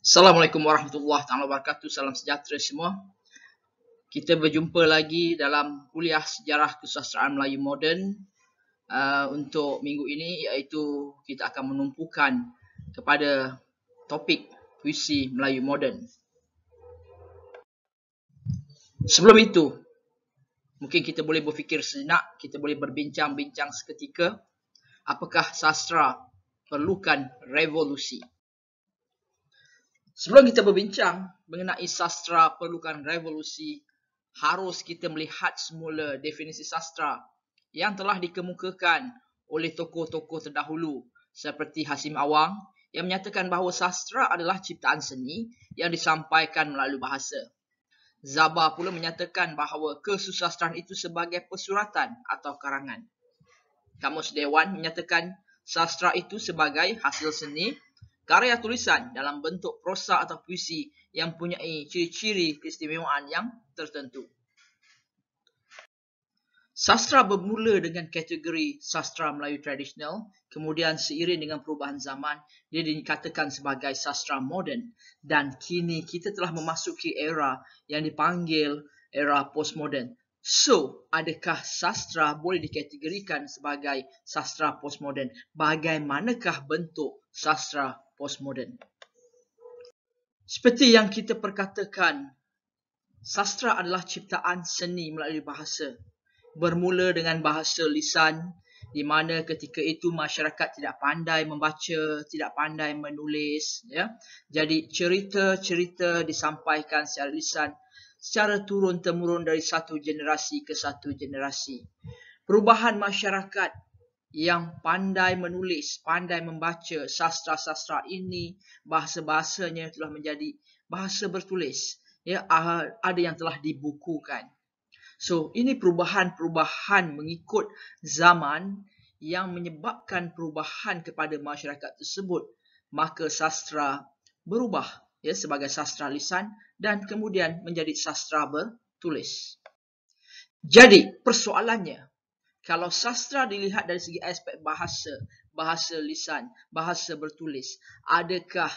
Assalamualaikum warahmatullahi taala wabarakatuh. Salam sejahtera semua. Kita berjumpa lagi dalam kuliah sejarah kesusastraan Melayu moden. Uh, untuk minggu ini iaitu kita akan menumpukan kepada topik puisi Melayu moden. Sebelum itu, mungkin kita boleh berfikir sejenak, kita boleh berbincang-bincang seketika apakah sastra perlukan revolusi? Sebelum kita berbincang mengenai sastra perlukan revolusi, harus kita melihat semula definisi sastra yang telah dikemukakan oleh tokoh-tokoh terdahulu seperti Hasim Awang yang menyatakan bahawa sastra adalah ciptaan seni yang disampaikan melalui bahasa. Zabar pula menyatakan bahawa kesusastraan itu sebagai pesuratan atau karangan. Kamus Dewan menyatakan sastra itu sebagai hasil seni karya tulisan dalam bentuk prosa atau puisi yang punya ciri-ciri keistimewaan yang tertentu. Sastra bermula dengan kategori sastra Melayu tradisional, kemudian seiring dengan perubahan zaman, dia dikatakan sebagai sastra moden dan kini kita telah memasuki era yang dipanggil era postmoden. So, adakah sastra boleh dikategorikan sebagai sastra postmoden? Bagaimanakah bentuk sastra postmodern. Seperti yang kita perkatakan, sastra adalah ciptaan seni melalui bahasa. Bermula dengan bahasa lisan, di mana ketika itu masyarakat tidak pandai membaca, tidak pandai menulis. Ya. Jadi cerita-cerita disampaikan secara lisan secara turun-temurun dari satu generasi ke satu generasi. Perubahan masyarakat yang pandai menulis, pandai membaca sastra-sastra ini, bahasa-bahasanya telah menjadi bahasa bertulis. Ya, ada yang telah dibukukan. So, ini perubahan-perubahan mengikut zaman yang menyebabkan perubahan kepada masyarakat tersebut. Maka sastra berubah ya sebagai sastra lisan dan kemudian menjadi sastra bertulis. Jadi, persoalannya, kalau sastra dilihat dari segi aspek bahasa, bahasa lisan, bahasa bertulis, adakah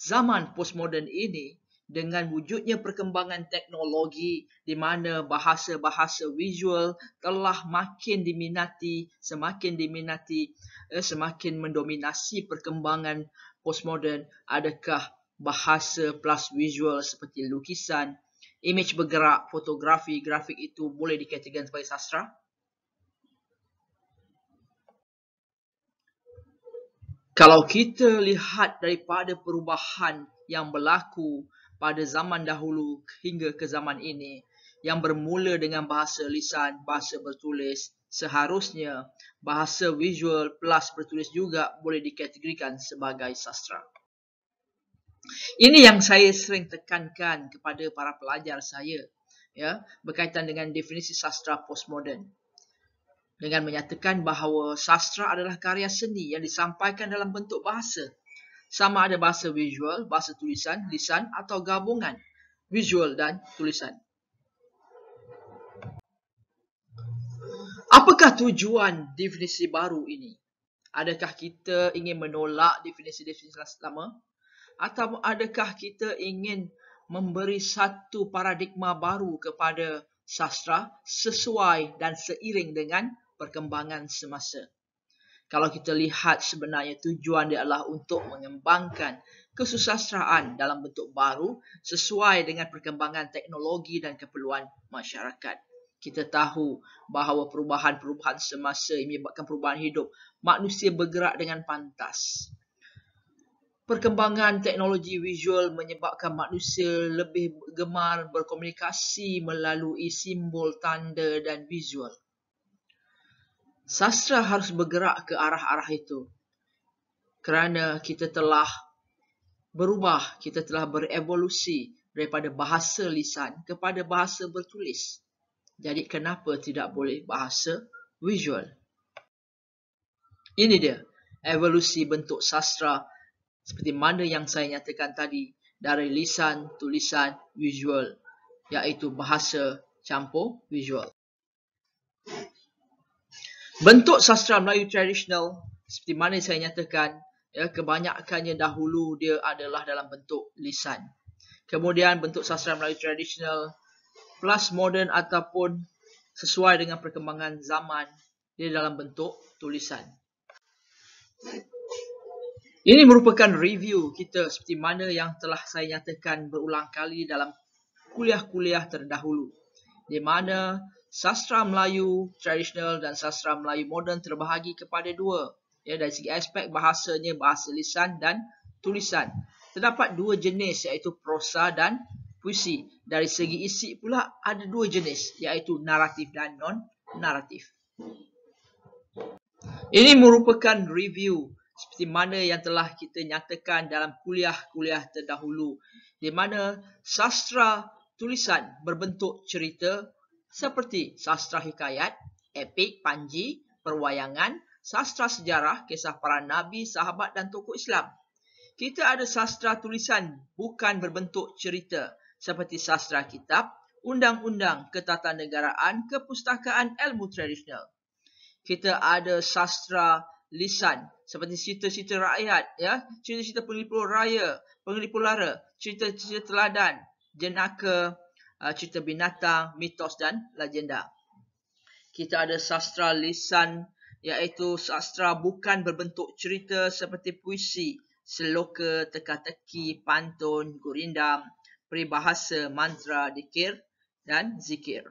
zaman postmodern ini dengan wujudnya perkembangan teknologi di mana bahasa-bahasa visual telah makin diminati, semakin diminati, eh, semakin mendominasi perkembangan postmodern, adakah bahasa plus visual seperti lukisan, image bergerak, fotografi, grafik itu boleh dikategorikan sebagai sastra? Kalau kita lihat daripada perubahan yang berlaku pada zaman dahulu hingga ke zaman ini yang bermula dengan bahasa lisan, bahasa bertulis, seharusnya bahasa visual plus bertulis juga boleh dikategorikan sebagai sastra. Ini yang saya sering tekankan kepada para pelajar saya ya berkaitan dengan definisi sastra postmodern dengan menyatakan bahawa sastra adalah karya seni yang disampaikan dalam bentuk bahasa. Sama ada bahasa visual, bahasa tulisan, lisan atau gabungan visual dan tulisan. Apakah tujuan definisi baru ini? Adakah kita ingin menolak definisi-definisi lama? Atau adakah kita ingin memberi satu paradigma baru kepada sastra sesuai dan seiring dengan perkembangan semasa. Kalau kita lihat sebenarnya tujuan dia adalah untuk mengembangkan kesusasteraan dalam bentuk baru sesuai dengan perkembangan teknologi dan keperluan masyarakat. Kita tahu bahawa perubahan-perubahan semasa yang menyebabkan perubahan hidup, manusia bergerak dengan pantas. Perkembangan teknologi visual menyebabkan manusia lebih gemar berkomunikasi melalui simbol, tanda dan visual sastra harus bergerak ke arah-arah itu. Kerana kita telah berubah, kita telah berevolusi daripada bahasa lisan kepada bahasa bertulis. Jadi kenapa tidak boleh bahasa visual? Ini dia, evolusi bentuk sastra seperti mana yang saya nyatakan tadi dari lisan, tulisan, visual iaitu bahasa campur visual. Bentuk sastra Melayu tradisional seperti mana saya nyatakan, ya, kebanyakannya dahulu dia adalah dalam bentuk lisan. Kemudian bentuk sastra Melayu tradisional plus modern ataupun sesuai dengan perkembangan zaman dia dalam bentuk tulisan. Ini merupakan review kita seperti mana yang telah saya nyatakan berulang kali dalam kuliah-kuliah terdahulu. Di mana sastra Melayu tradisional dan sastra Melayu moden terbahagi kepada dua. Ya, dari segi aspek bahasanya bahasa lisan dan tulisan. Terdapat dua jenis iaitu prosa dan puisi. Dari segi isi pula ada dua jenis iaitu naratif dan non-naratif. Ini merupakan review seperti mana yang telah kita nyatakan dalam kuliah-kuliah terdahulu di mana sastra tulisan berbentuk cerita seperti sastra hikayat, epik, panji, perwayangan, sastra sejarah, kisah para nabi, sahabat dan tokoh Islam. Kita ada sastra tulisan bukan berbentuk cerita seperti sastra kitab, undang-undang, ketatanegaraan, kepustakaan ilmu tradisional. Kita ada sastra lisan seperti cerita-cerita rakyat, ya, cerita-cerita pengelipur raya, pengelipur lara, cerita-cerita teladan, jenaka, uh, cerita binatang, mitos dan legenda. Kita ada sastra lisan iaitu sastra bukan berbentuk cerita seperti puisi, seloka, teka-teki, pantun, gurindam, peribahasa, mantra, dikir dan zikir.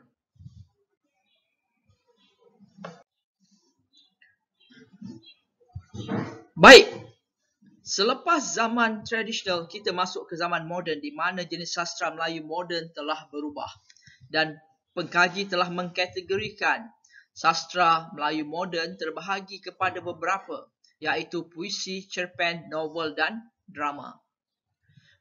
Baik, Selepas zaman tradisional, kita masuk ke zaman moden di mana jenis sastra Melayu moden telah berubah. Dan pengkaji telah mengkategorikan sastra Melayu moden terbahagi kepada beberapa iaitu puisi, cerpen, novel dan drama.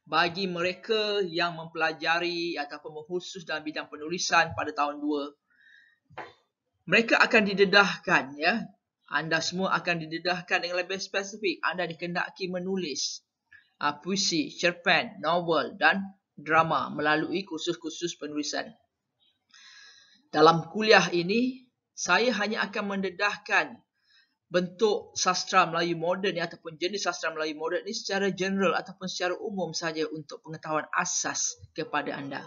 Bagi mereka yang mempelajari ataupun mengkhusus dalam bidang penulisan pada tahun 2, mereka akan didedahkan ya anda semua akan didedahkan dengan lebih spesifik. Anda dikendaki menulis uh, puisi, cerpen, novel dan drama melalui kursus-kursus penulisan. Dalam kuliah ini, saya hanya akan mendedahkan bentuk sastra Melayu moden ataupun jenis sastra Melayu moden ini secara general ataupun secara umum saja untuk pengetahuan asas kepada anda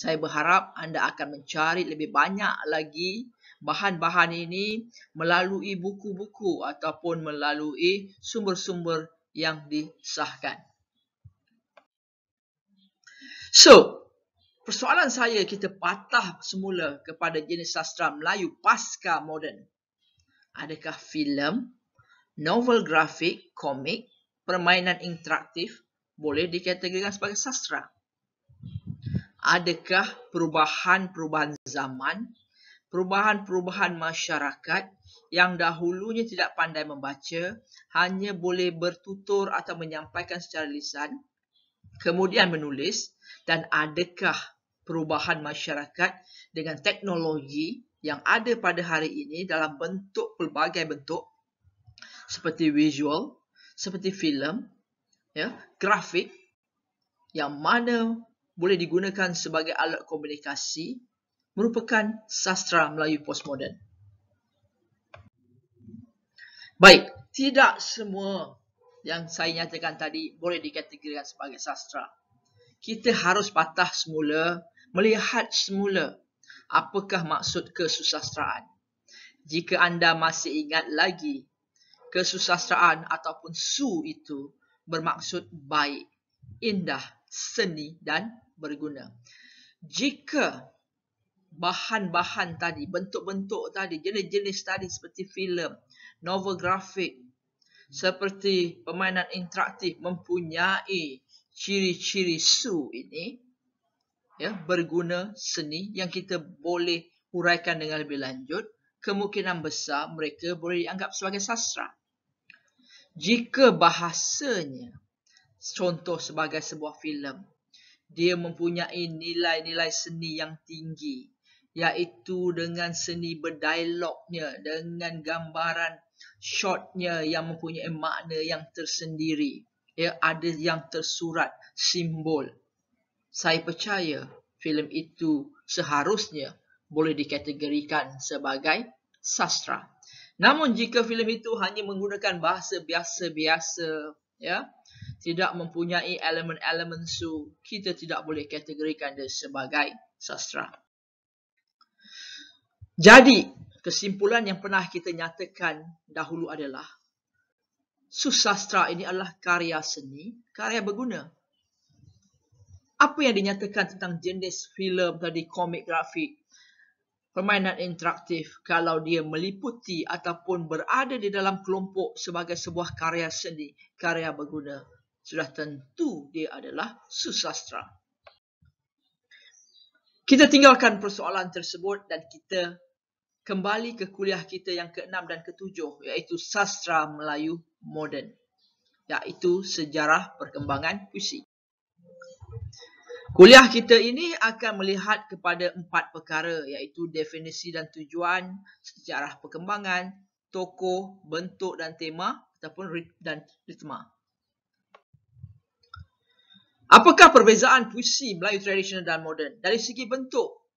saya berharap anda akan mencari lebih banyak lagi bahan-bahan ini melalui buku-buku ataupun melalui sumber-sumber yang disahkan. So, persoalan saya kita patah semula kepada jenis sastra Melayu pasca moden. Adakah filem, novel grafik, komik, permainan interaktif boleh dikategorikan sebagai sastra? adakah perubahan-perubahan zaman, perubahan-perubahan masyarakat yang dahulunya tidak pandai membaca, hanya boleh bertutur atau menyampaikan secara lisan, kemudian menulis, dan adakah perubahan masyarakat dengan teknologi yang ada pada hari ini dalam bentuk pelbagai bentuk seperti visual, seperti filem, ya, grafik yang mana boleh digunakan sebagai alat komunikasi merupakan sastra Melayu postmodern. Baik, tidak semua yang saya nyatakan tadi boleh dikategorikan sebagai sastra. Kita harus patah semula, melihat semula apakah maksud kesusastraan. Jika anda masih ingat lagi, kesusastraan ataupun su itu bermaksud baik, indah, seni dan berguna. Jika bahan-bahan tadi, bentuk-bentuk tadi, jenis-jenis tadi seperti filem, novel grafik, seperti permainan interaktif mempunyai ciri-ciri su ini, ya, berguna seni yang kita boleh huraikan dengan lebih lanjut, kemungkinan besar mereka boleh dianggap sebagai sastra. Jika bahasanya, contoh sebagai sebuah filem, dia mempunyai nilai-nilai seni yang tinggi iaitu dengan seni berdialognya dengan gambaran shotnya yang mempunyai makna yang tersendiri ya ada yang tersurat simbol saya percaya filem itu seharusnya boleh dikategorikan sebagai sastra namun jika filem itu hanya menggunakan bahasa biasa-biasa ya tidak mempunyai elemen-elemen su kita tidak boleh kategorikan dia sebagai sastra jadi kesimpulan yang pernah kita nyatakan dahulu adalah su sastra ini adalah karya seni karya berguna apa yang dinyatakan tentang jenis filem tadi komik grafik Permainan interaktif kalau dia meliputi ataupun berada di dalam kelompok sebagai sebuah karya seni, karya berguna, sudah tentu dia adalah susastra. Kita tinggalkan persoalan tersebut dan kita kembali ke kuliah kita yang ke-6 dan ke-7 iaitu sastra Melayu moden iaitu sejarah perkembangan puisi. Kuliah kita ini akan melihat kepada empat perkara iaitu definisi dan tujuan, sejarah perkembangan, tokoh, bentuk dan tema ataupun rit dan ritma. Apakah perbezaan puisi Melayu tradisional dan moden? Dari segi bentuk,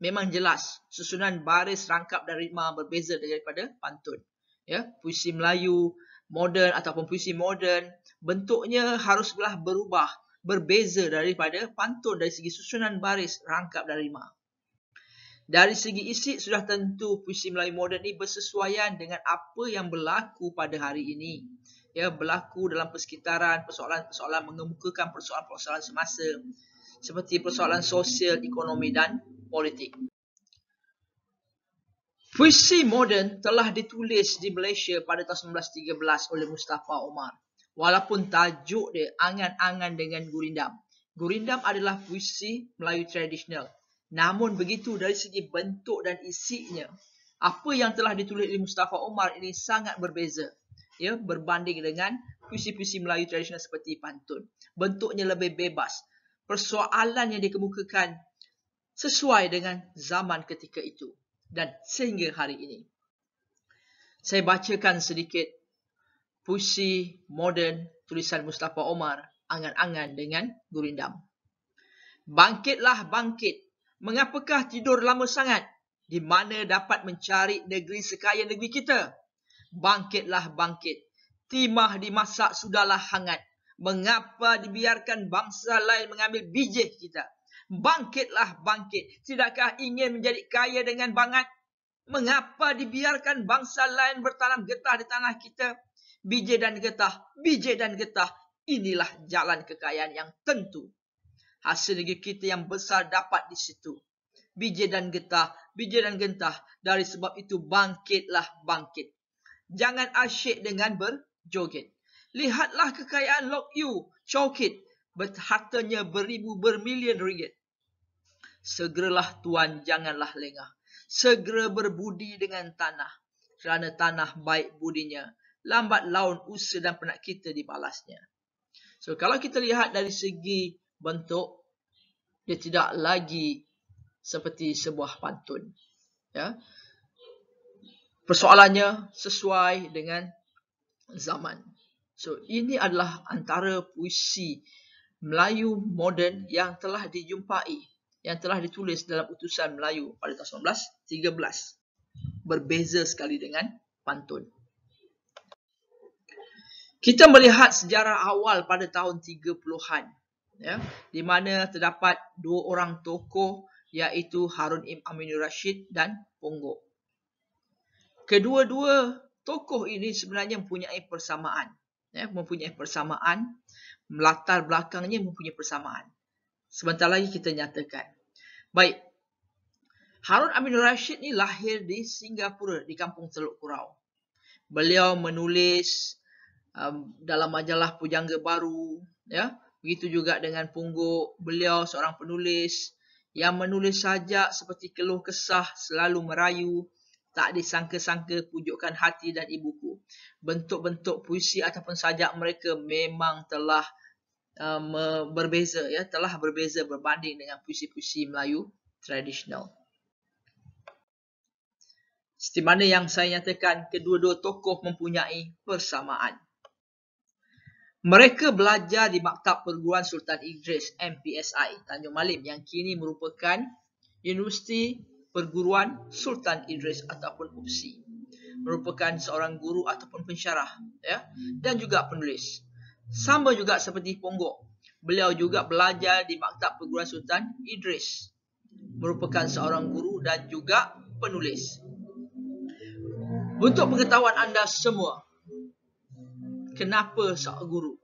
memang jelas susunan baris rangkap dan ritma berbeza daripada pantun. Ya, puisi Melayu moden ataupun puisi moden bentuknya haruslah berubah berbeza daripada pantun dari segi susunan baris, rangkap dan rima. Dari segi isi, sudah tentu puisi Melayu moden ini bersesuaian dengan apa yang berlaku pada hari ini. Ya, berlaku dalam persekitaran, persoalan-persoalan mengemukakan persoalan-persoalan semasa seperti persoalan sosial, ekonomi dan politik. Puisi moden telah ditulis di Malaysia pada tahun 1913 oleh Mustafa Omar walaupun tajuk dia angan-angan dengan gurindam. Gurindam adalah puisi Melayu tradisional. Namun begitu dari segi bentuk dan isinya, apa yang telah ditulis oleh Mustafa Omar ini sangat berbeza. Ya, berbanding dengan puisi-puisi Melayu tradisional seperti pantun. Bentuknya lebih bebas. Persoalan yang dikemukakan sesuai dengan zaman ketika itu dan sehingga hari ini. Saya bacakan sedikit puisi moden tulisan Mustafa Omar, angan-angan dengan gurindam. Bangkitlah bangkit, mengapakah tidur lama sangat? Di mana dapat mencari negeri sekaya negeri kita? Bangkitlah bangkit, timah dimasak sudahlah hangat. Mengapa dibiarkan bangsa lain mengambil biji kita? Bangkitlah bangkit, tidakkah ingin menjadi kaya dengan bangat? Mengapa dibiarkan bangsa lain bertanam getah di tanah kita? Bijir dan getah, bijir dan getah. Inilah jalan kekayaan yang tentu. Hasil negeri kita yang besar dapat di situ. Bijir dan getah, bijir dan getah. Dari sebab itu bangkitlah bangkit. Jangan asyik dengan berjoget. Lihatlah kekayaan Lok Yu, Chowkit. Hartanya beribu bermilion ringgit. Segeralah tuan, janganlah lengah. Segera berbudi dengan tanah. Kerana tanah baik budinya lambat laun usaha dan penat kita dibalasnya. So kalau kita lihat dari segi bentuk, dia tidak lagi seperti sebuah pantun. Ya. Persoalannya sesuai dengan zaman. So ini adalah antara puisi Melayu moden yang telah dijumpai, yang telah ditulis dalam utusan Melayu pada tahun 1913. Berbeza sekali dengan pantun. Kita melihat sejarah awal pada tahun 30-an ya, di mana terdapat dua orang tokoh iaitu Harun Im Aminur Rashid dan Ponggok. Kedua-dua tokoh ini sebenarnya mempunyai persamaan. Ya, mempunyai persamaan, latar belakangnya mempunyai persamaan. Sebentar lagi kita nyatakan. Baik, Harun Aminur Rashid ni lahir di Singapura, di kampung Teluk Kurau. Beliau menulis dalam majalah Pujangga Baru ya begitu juga dengan Pungguk beliau seorang penulis yang menulis saja seperti keluh kesah selalu merayu tak disangka-sangka pujukan hati dan ibuku bentuk-bentuk puisi ataupun sajak mereka memang telah um, berbeza ya telah berbeza berbanding dengan puisi-puisi Melayu tradisional Setimana yang saya nyatakan, kedua-dua tokoh mempunyai persamaan. Mereka belajar di Maktab Perguruan Sultan Idris MPSI Tanjung Malim yang kini merupakan Universiti Perguruan Sultan Idris ataupun UPSI. Merupakan seorang guru ataupun pensyarah ya, dan juga penulis. Sama juga seperti Ponggok. Beliau juga belajar di Maktab Perguruan Sultan Idris. Merupakan seorang guru dan juga penulis. Untuk pengetahuan anda semua, kenapa seorang guru?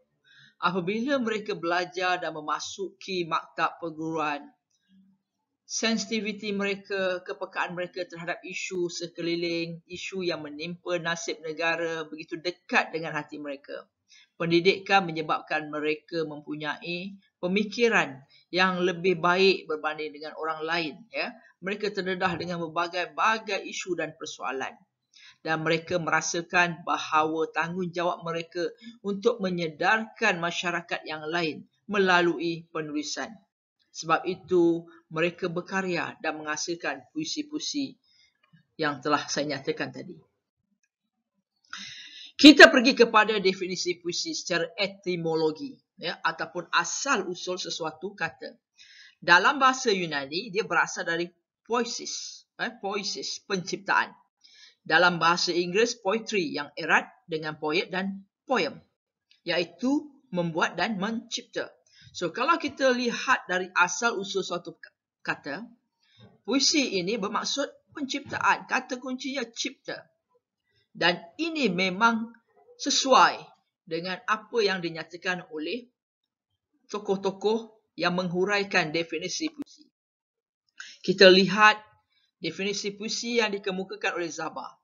Apabila mereka belajar dan memasuki maktab perguruan, sensitiviti mereka, kepekaan mereka terhadap isu sekeliling, isu yang menimpa nasib negara begitu dekat dengan hati mereka. Pendidikan menyebabkan mereka mempunyai pemikiran yang lebih baik berbanding dengan orang lain. Ya. Mereka terdedah dengan berbagai-bagai isu dan persoalan dan mereka merasakan bahawa tanggungjawab mereka untuk menyedarkan masyarakat yang lain melalui penulisan. Sebab itu, mereka berkarya dan menghasilkan puisi-puisi yang telah saya nyatakan tadi. Kita pergi kepada definisi puisi secara etimologi ya, ataupun asal usul sesuatu kata. Dalam bahasa Yunani, dia berasal dari poesis, eh, poesis penciptaan dalam bahasa Inggeris poetry yang erat dengan poet dan poem iaitu membuat dan mencipta. So kalau kita lihat dari asal usul suatu kata, puisi ini bermaksud penciptaan, kata kuncinya cipta. Dan ini memang sesuai dengan apa yang dinyatakan oleh tokoh-tokoh yang menghuraikan definisi puisi. Kita lihat definisi puisi yang dikemukakan oleh Zaba.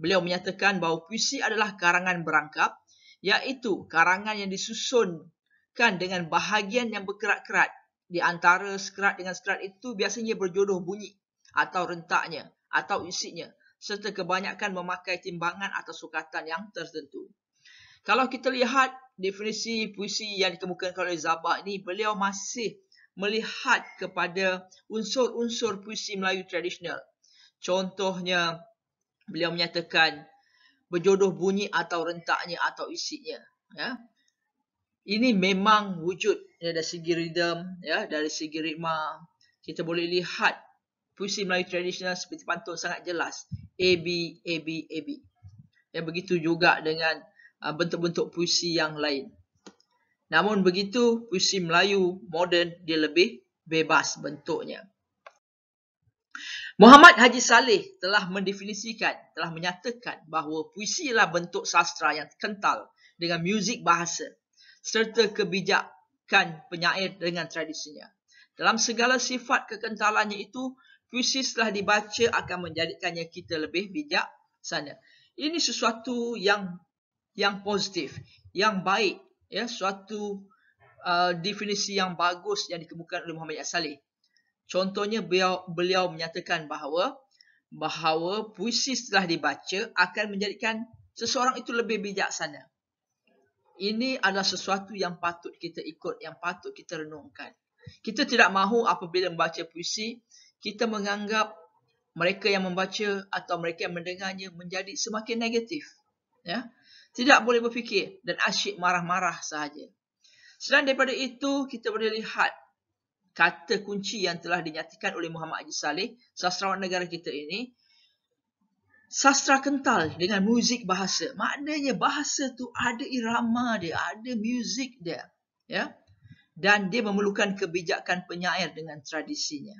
Beliau menyatakan bahawa puisi adalah karangan berangkap iaitu karangan yang disusunkan dengan bahagian yang berkerat-kerat. Di antara sekerat dengan sekerat itu biasanya berjodoh bunyi atau rentaknya atau isinya serta kebanyakan memakai timbangan atau sukatan yang tertentu. Kalau kita lihat definisi puisi yang ditemukan oleh Zabar ini, beliau masih melihat kepada unsur-unsur puisi Melayu tradisional. Contohnya, beliau menyatakan berjodoh bunyi atau rentaknya atau isinya. Ya. Ini memang wujud ya, dari segi rhythm, ya, dari segi ritma. Kita boleh lihat puisi Melayu tradisional seperti pantun sangat jelas. A, B, A, B, A, B. Ya, begitu juga dengan uh, bentuk-bentuk puisi yang lain. Namun begitu, puisi Melayu moden dia lebih bebas bentuknya. Muhammad Haji Saleh telah mendefinisikan, telah menyatakan bahawa puisi ialah bentuk sastra yang kental dengan muzik bahasa serta kebijakan penyair dengan tradisinya. Dalam segala sifat kekentalannya itu, puisi setelah dibaca akan menjadikannya kita lebih bijak sana. Ini sesuatu yang yang positif, yang baik, ya suatu uh, definisi yang bagus yang dikemukakan oleh Muhammad Asali. Contohnya beliau, beliau menyatakan bahawa bahawa puisi setelah dibaca akan menjadikan seseorang itu lebih bijaksana. Ini adalah sesuatu yang patut kita ikut, yang patut kita renungkan. Kita tidak mahu apabila membaca puisi, kita menganggap mereka yang membaca atau mereka yang mendengarnya menjadi semakin negatif. Ya tidak boleh berfikir dan asyik marah-marah sahaja. Selain daripada itu, kita boleh lihat kata kunci yang telah dinyatakan oleh Muhammad Haji Saleh, sastrawan negara kita ini. Sastra kental dengan muzik bahasa. Maknanya bahasa tu ada irama dia, ada muzik dia. Ya? Dan dia memerlukan kebijakan penyair dengan tradisinya.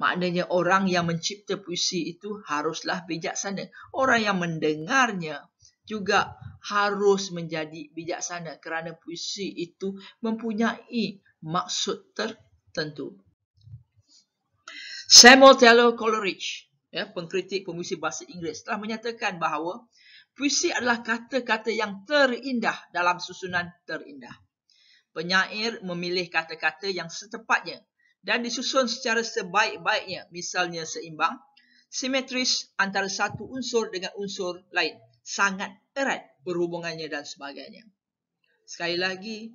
Maknanya orang yang mencipta puisi itu haruslah bijaksana. Orang yang mendengarnya juga harus menjadi bijaksana kerana puisi itu mempunyai maksud tertentu. Samuel Taylor Coleridge, ya, pengkritik pemuisi bahasa Inggeris, telah menyatakan bahawa puisi adalah kata-kata yang terindah dalam susunan terindah. Penyair memilih kata-kata yang setepatnya dan disusun secara sebaik-baiknya, misalnya seimbang, simetris antara satu unsur dengan unsur lain sangat erat berhubungannya dan sebagainya. Sekali lagi,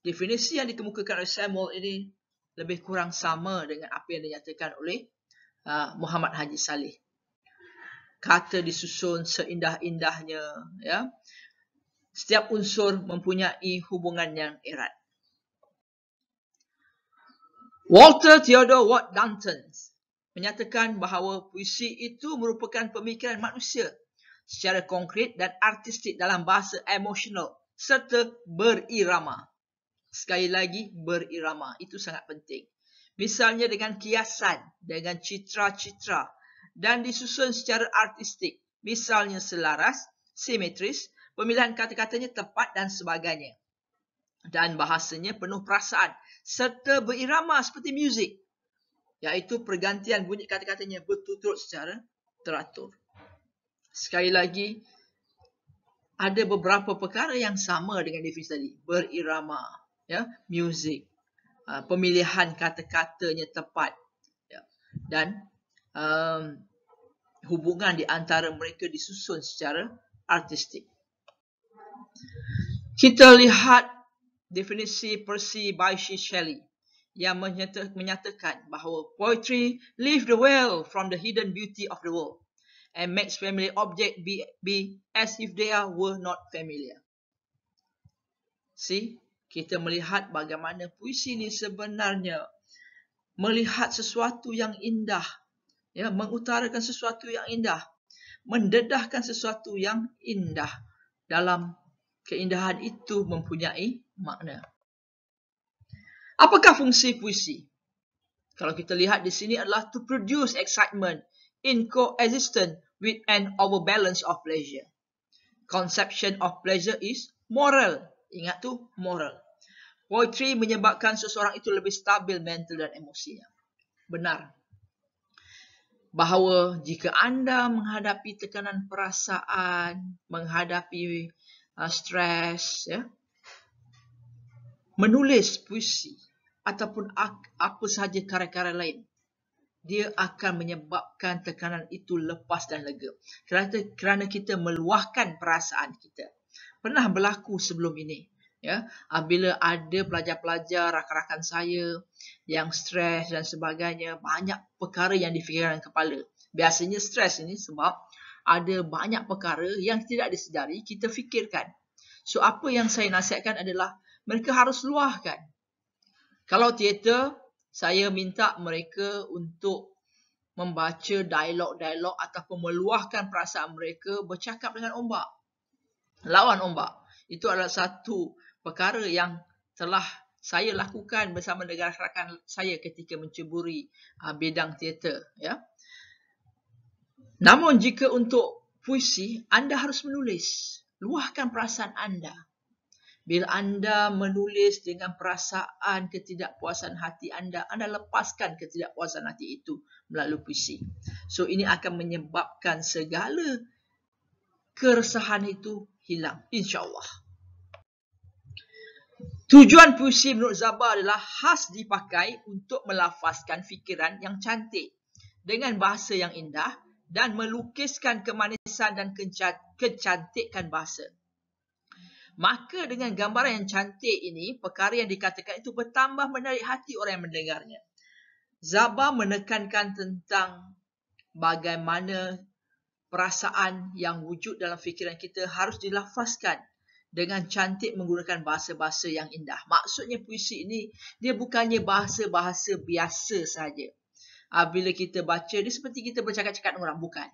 definisi yang dikemukakan oleh Samuel ini lebih kurang sama dengan apa yang dinyatakan oleh uh, Muhammad Haji Saleh. Kata disusun seindah-indahnya, ya. Setiap unsur mempunyai hubungan yang erat. Walter Theodore Watt Dantons menyatakan bahawa puisi itu merupakan pemikiran manusia secara konkret dan artistik dalam bahasa emosional serta berirama. Sekali lagi, berirama. Itu sangat penting. Misalnya dengan kiasan, dengan citra-citra dan disusun secara artistik. Misalnya selaras, simetris, pemilihan kata-katanya tepat dan sebagainya. Dan bahasanya penuh perasaan serta berirama seperti muzik. Iaitu pergantian bunyi kata-katanya bertutur secara teratur sekali lagi ada beberapa perkara yang sama dengan definisi tadi berirama ya music uh, pemilihan kata-katanya tepat ya dan um, hubungan di antara mereka disusun secara artistik kita lihat definisi Percy Bysshe Shelley yang menyatakan bahawa poetry lift the veil from the hidden beauty of the world and makes family object be, be as if they are were not familiar. See, kita melihat bagaimana puisi ini sebenarnya melihat sesuatu yang indah, ya, mengutarakan sesuatu yang indah, mendedahkan sesuatu yang indah dalam keindahan itu mempunyai makna. Apakah fungsi puisi? Kalau kita lihat di sini adalah to produce excitement, in coexistence with an overbalance of pleasure. Conception of pleasure is moral. Ingat tu, moral. Poetry menyebabkan seseorang itu lebih stabil mental dan emosinya. Benar. Bahawa jika anda menghadapi tekanan perasaan, menghadapi uh, stres, ya, menulis puisi ataupun apa sahaja karya-karya lain, dia akan menyebabkan tekanan itu lepas dan lega. Kerana, kerana kita meluahkan perasaan kita. Pernah berlaku sebelum ini. Ya, ah, bila ada pelajar-pelajar, rakan-rakan saya yang stres dan sebagainya, banyak perkara yang difikirkan kepala. Biasanya stres ini sebab ada banyak perkara yang tidak disedari, kita fikirkan. So, apa yang saya nasihatkan adalah mereka harus luahkan. Kalau teater, saya minta mereka untuk membaca dialog-dialog ataupun meluahkan perasaan mereka bercakap dengan ombak. Lawan ombak. Itu adalah satu perkara yang telah saya lakukan bersama dengan rakan saya ketika menceburi uh, bidang teater. Ya. Namun jika untuk puisi, anda harus menulis. Luahkan perasaan anda. Bila anda menulis dengan perasaan ketidakpuasan hati anda, anda lepaskan ketidakpuasan hati itu melalui puisi. So ini akan menyebabkan segala keresahan itu hilang insyaallah. Tujuan puisi menurut Zabar adalah khas dipakai untuk melafazkan fikiran yang cantik dengan bahasa yang indah dan melukiskan kemanisan dan kecantikan bahasa. Maka dengan gambaran yang cantik ini, perkara yang dikatakan itu bertambah menarik hati orang yang mendengarnya. Zabar menekankan tentang bagaimana perasaan yang wujud dalam fikiran kita harus dilafazkan dengan cantik menggunakan bahasa-bahasa yang indah. Maksudnya puisi ini dia bukannya bahasa-bahasa biasa saja. Ah, bila kita baca dia seperti kita bercakap-cakap dengan orang bukan.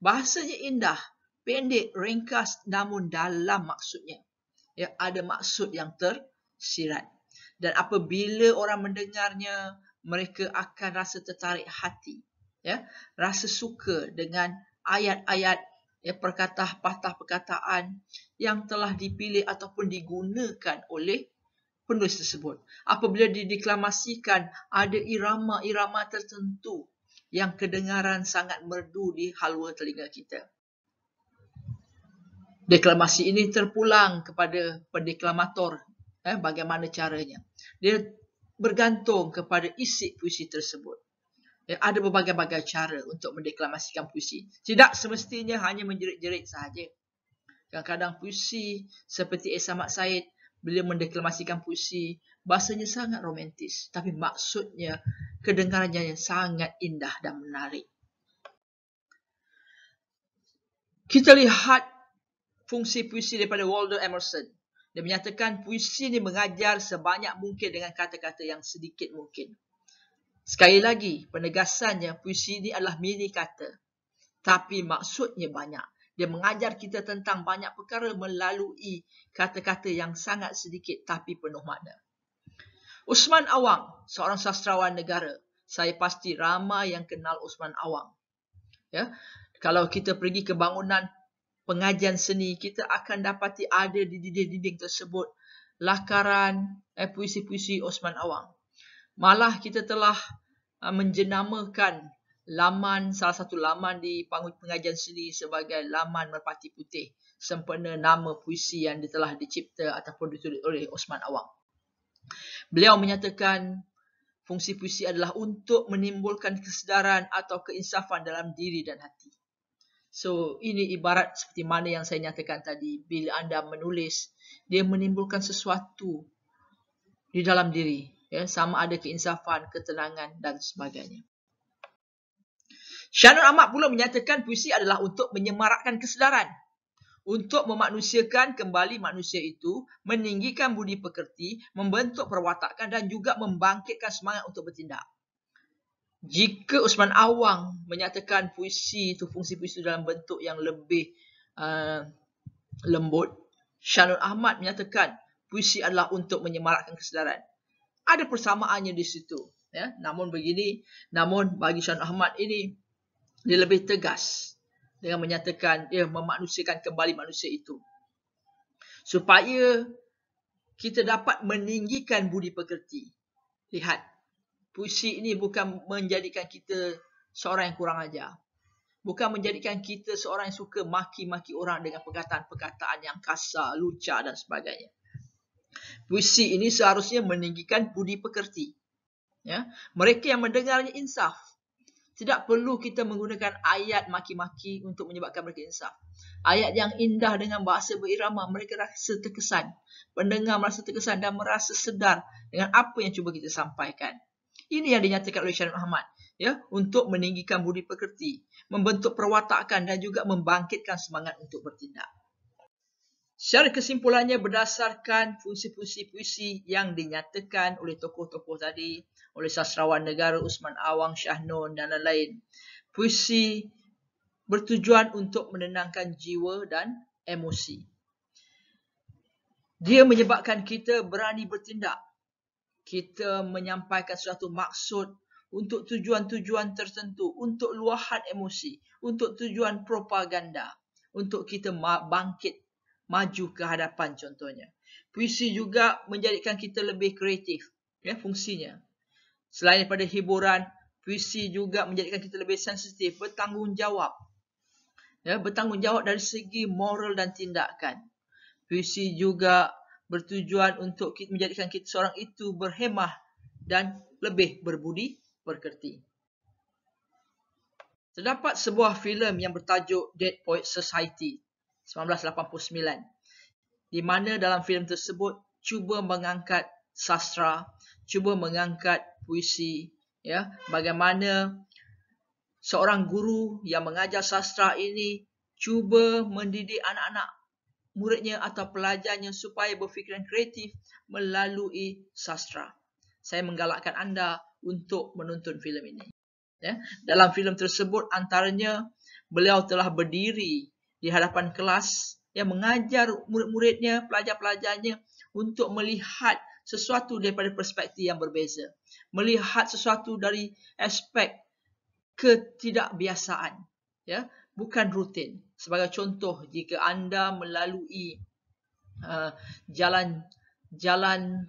Bahasanya indah, pendek, ringkas namun dalam maksudnya ya ada maksud yang tersirat dan apabila orang mendengarnya mereka akan rasa tertarik hati ya rasa suka dengan ayat-ayat ya perkataan patah perkataan yang telah dipilih ataupun digunakan oleh penulis tersebut apabila dideklamasikan ada irama-irama tertentu yang kedengaran sangat merdu di halwa telinga kita deklamasi ini terpulang kepada pendeklamator eh, bagaimana caranya. Dia bergantung kepada isi puisi tersebut. Ya, ada berbagai-bagai cara untuk mendeklamasikan puisi. Tidak semestinya hanya menjerit-jerit sahaja. Kadang-kadang puisi seperti Esa Mak Said, beliau mendeklamasikan puisi, bahasanya sangat romantis. Tapi maksudnya, kedengarannya yang sangat indah dan menarik. Kita lihat fungsi puisi daripada Waldo Emerson. Dia menyatakan puisi ini mengajar sebanyak mungkin dengan kata-kata yang sedikit mungkin. Sekali lagi, penegasannya puisi ini adalah mini kata. Tapi maksudnya banyak. Dia mengajar kita tentang banyak perkara melalui kata-kata yang sangat sedikit tapi penuh makna. Usman Awang, seorang sastrawan negara. Saya pasti ramai yang kenal Usman Awang. Ya? Kalau kita pergi ke bangunan pengajian seni, kita akan dapati ada di dinding-dinding tersebut lakaran eh, puisi-puisi Osman Awang. Malah kita telah uh, menjenamakan laman, salah satu laman di panggung pengajian seni sebagai laman Merpati Putih sempena nama puisi yang telah dicipta ataupun ditulis oleh Osman Awang. Beliau menyatakan fungsi puisi adalah untuk menimbulkan kesedaran atau keinsafan dalam diri dan hati. So ini ibarat seperti mana yang saya nyatakan tadi bila anda menulis dia menimbulkan sesuatu di dalam diri ya sama ada keinsafan, ketenangan dan sebagainya. Syanur Ahmad pula menyatakan puisi adalah untuk menyemarakkan kesedaran untuk memanusiakan kembali manusia itu, meninggikan budi pekerti, membentuk perwatakan dan juga membangkitkan semangat untuk bertindak jika Usman Awang menyatakan puisi itu, fungsi puisi itu dalam bentuk yang lebih uh, lembut, Syahnur Ahmad menyatakan puisi adalah untuk menyemarakkan kesedaran. Ada persamaannya di situ. Ya? Namun begini, namun bagi Syahnur Ahmad ini, dia lebih tegas dengan menyatakan, dia memanusiakan kembali manusia itu. Supaya kita dapat meninggikan budi pekerti. Lihat, puisi ini bukan menjadikan kita seorang yang kurang ajar. Bukan menjadikan kita seorang yang suka maki-maki orang dengan perkataan-perkataan yang kasar, lucah dan sebagainya. Puisi ini seharusnya meninggikan budi pekerti. Ya? Mereka yang mendengarnya insaf. Tidak perlu kita menggunakan ayat maki-maki untuk menyebabkan mereka insaf. Ayat yang indah dengan bahasa berirama, mereka rasa terkesan. Pendengar merasa terkesan dan merasa sedar dengan apa yang cuba kita sampaikan. Ini yang dinyatakan oleh Syarif Ahmad, ya untuk meninggikan budi pekerti, membentuk perwatakan dan juga membangkitkan semangat untuk bertindak. Secara kesimpulannya berdasarkan fungsi-fungsi puisi yang dinyatakan oleh tokoh-tokoh tadi, oleh sastrawan negara Usman Awang, Syahnon dan lain-lain. Puisi bertujuan untuk menenangkan jiwa dan emosi. Dia menyebabkan kita berani bertindak kita menyampaikan suatu maksud untuk tujuan-tujuan tertentu, untuk luahan emosi, untuk tujuan propaganda, untuk kita bangkit maju ke hadapan contohnya. Puisi juga menjadikan kita lebih kreatif, ya fungsinya. Selain daripada hiburan, puisi juga menjadikan kita lebih sensitif, bertanggungjawab. Ya, bertanggungjawab dari segi moral dan tindakan. Puisi juga bertujuan untuk kita menjadikan kita seorang itu berhemah dan lebih berbudi perkerti. Terdapat sebuah filem yang bertajuk Dead Poets Society 1989 di mana dalam filem tersebut cuba mengangkat sastra, cuba mengangkat puisi, ya, bagaimana seorang guru yang mengajar sastra ini cuba mendidik anak-anak muridnya atau pelajarnya supaya berfikiran kreatif melalui sastra. Saya menggalakkan anda untuk menonton filem ini. Ya. Dalam filem tersebut antaranya beliau telah berdiri di hadapan kelas yang mengajar murid-muridnya, pelajar-pelajarnya untuk melihat sesuatu daripada perspektif yang berbeza. Melihat sesuatu dari aspek ketidakbiasaan. Ya, bukan rutin. Sebagai contoh, jika anda melalui jalan-jalan uh,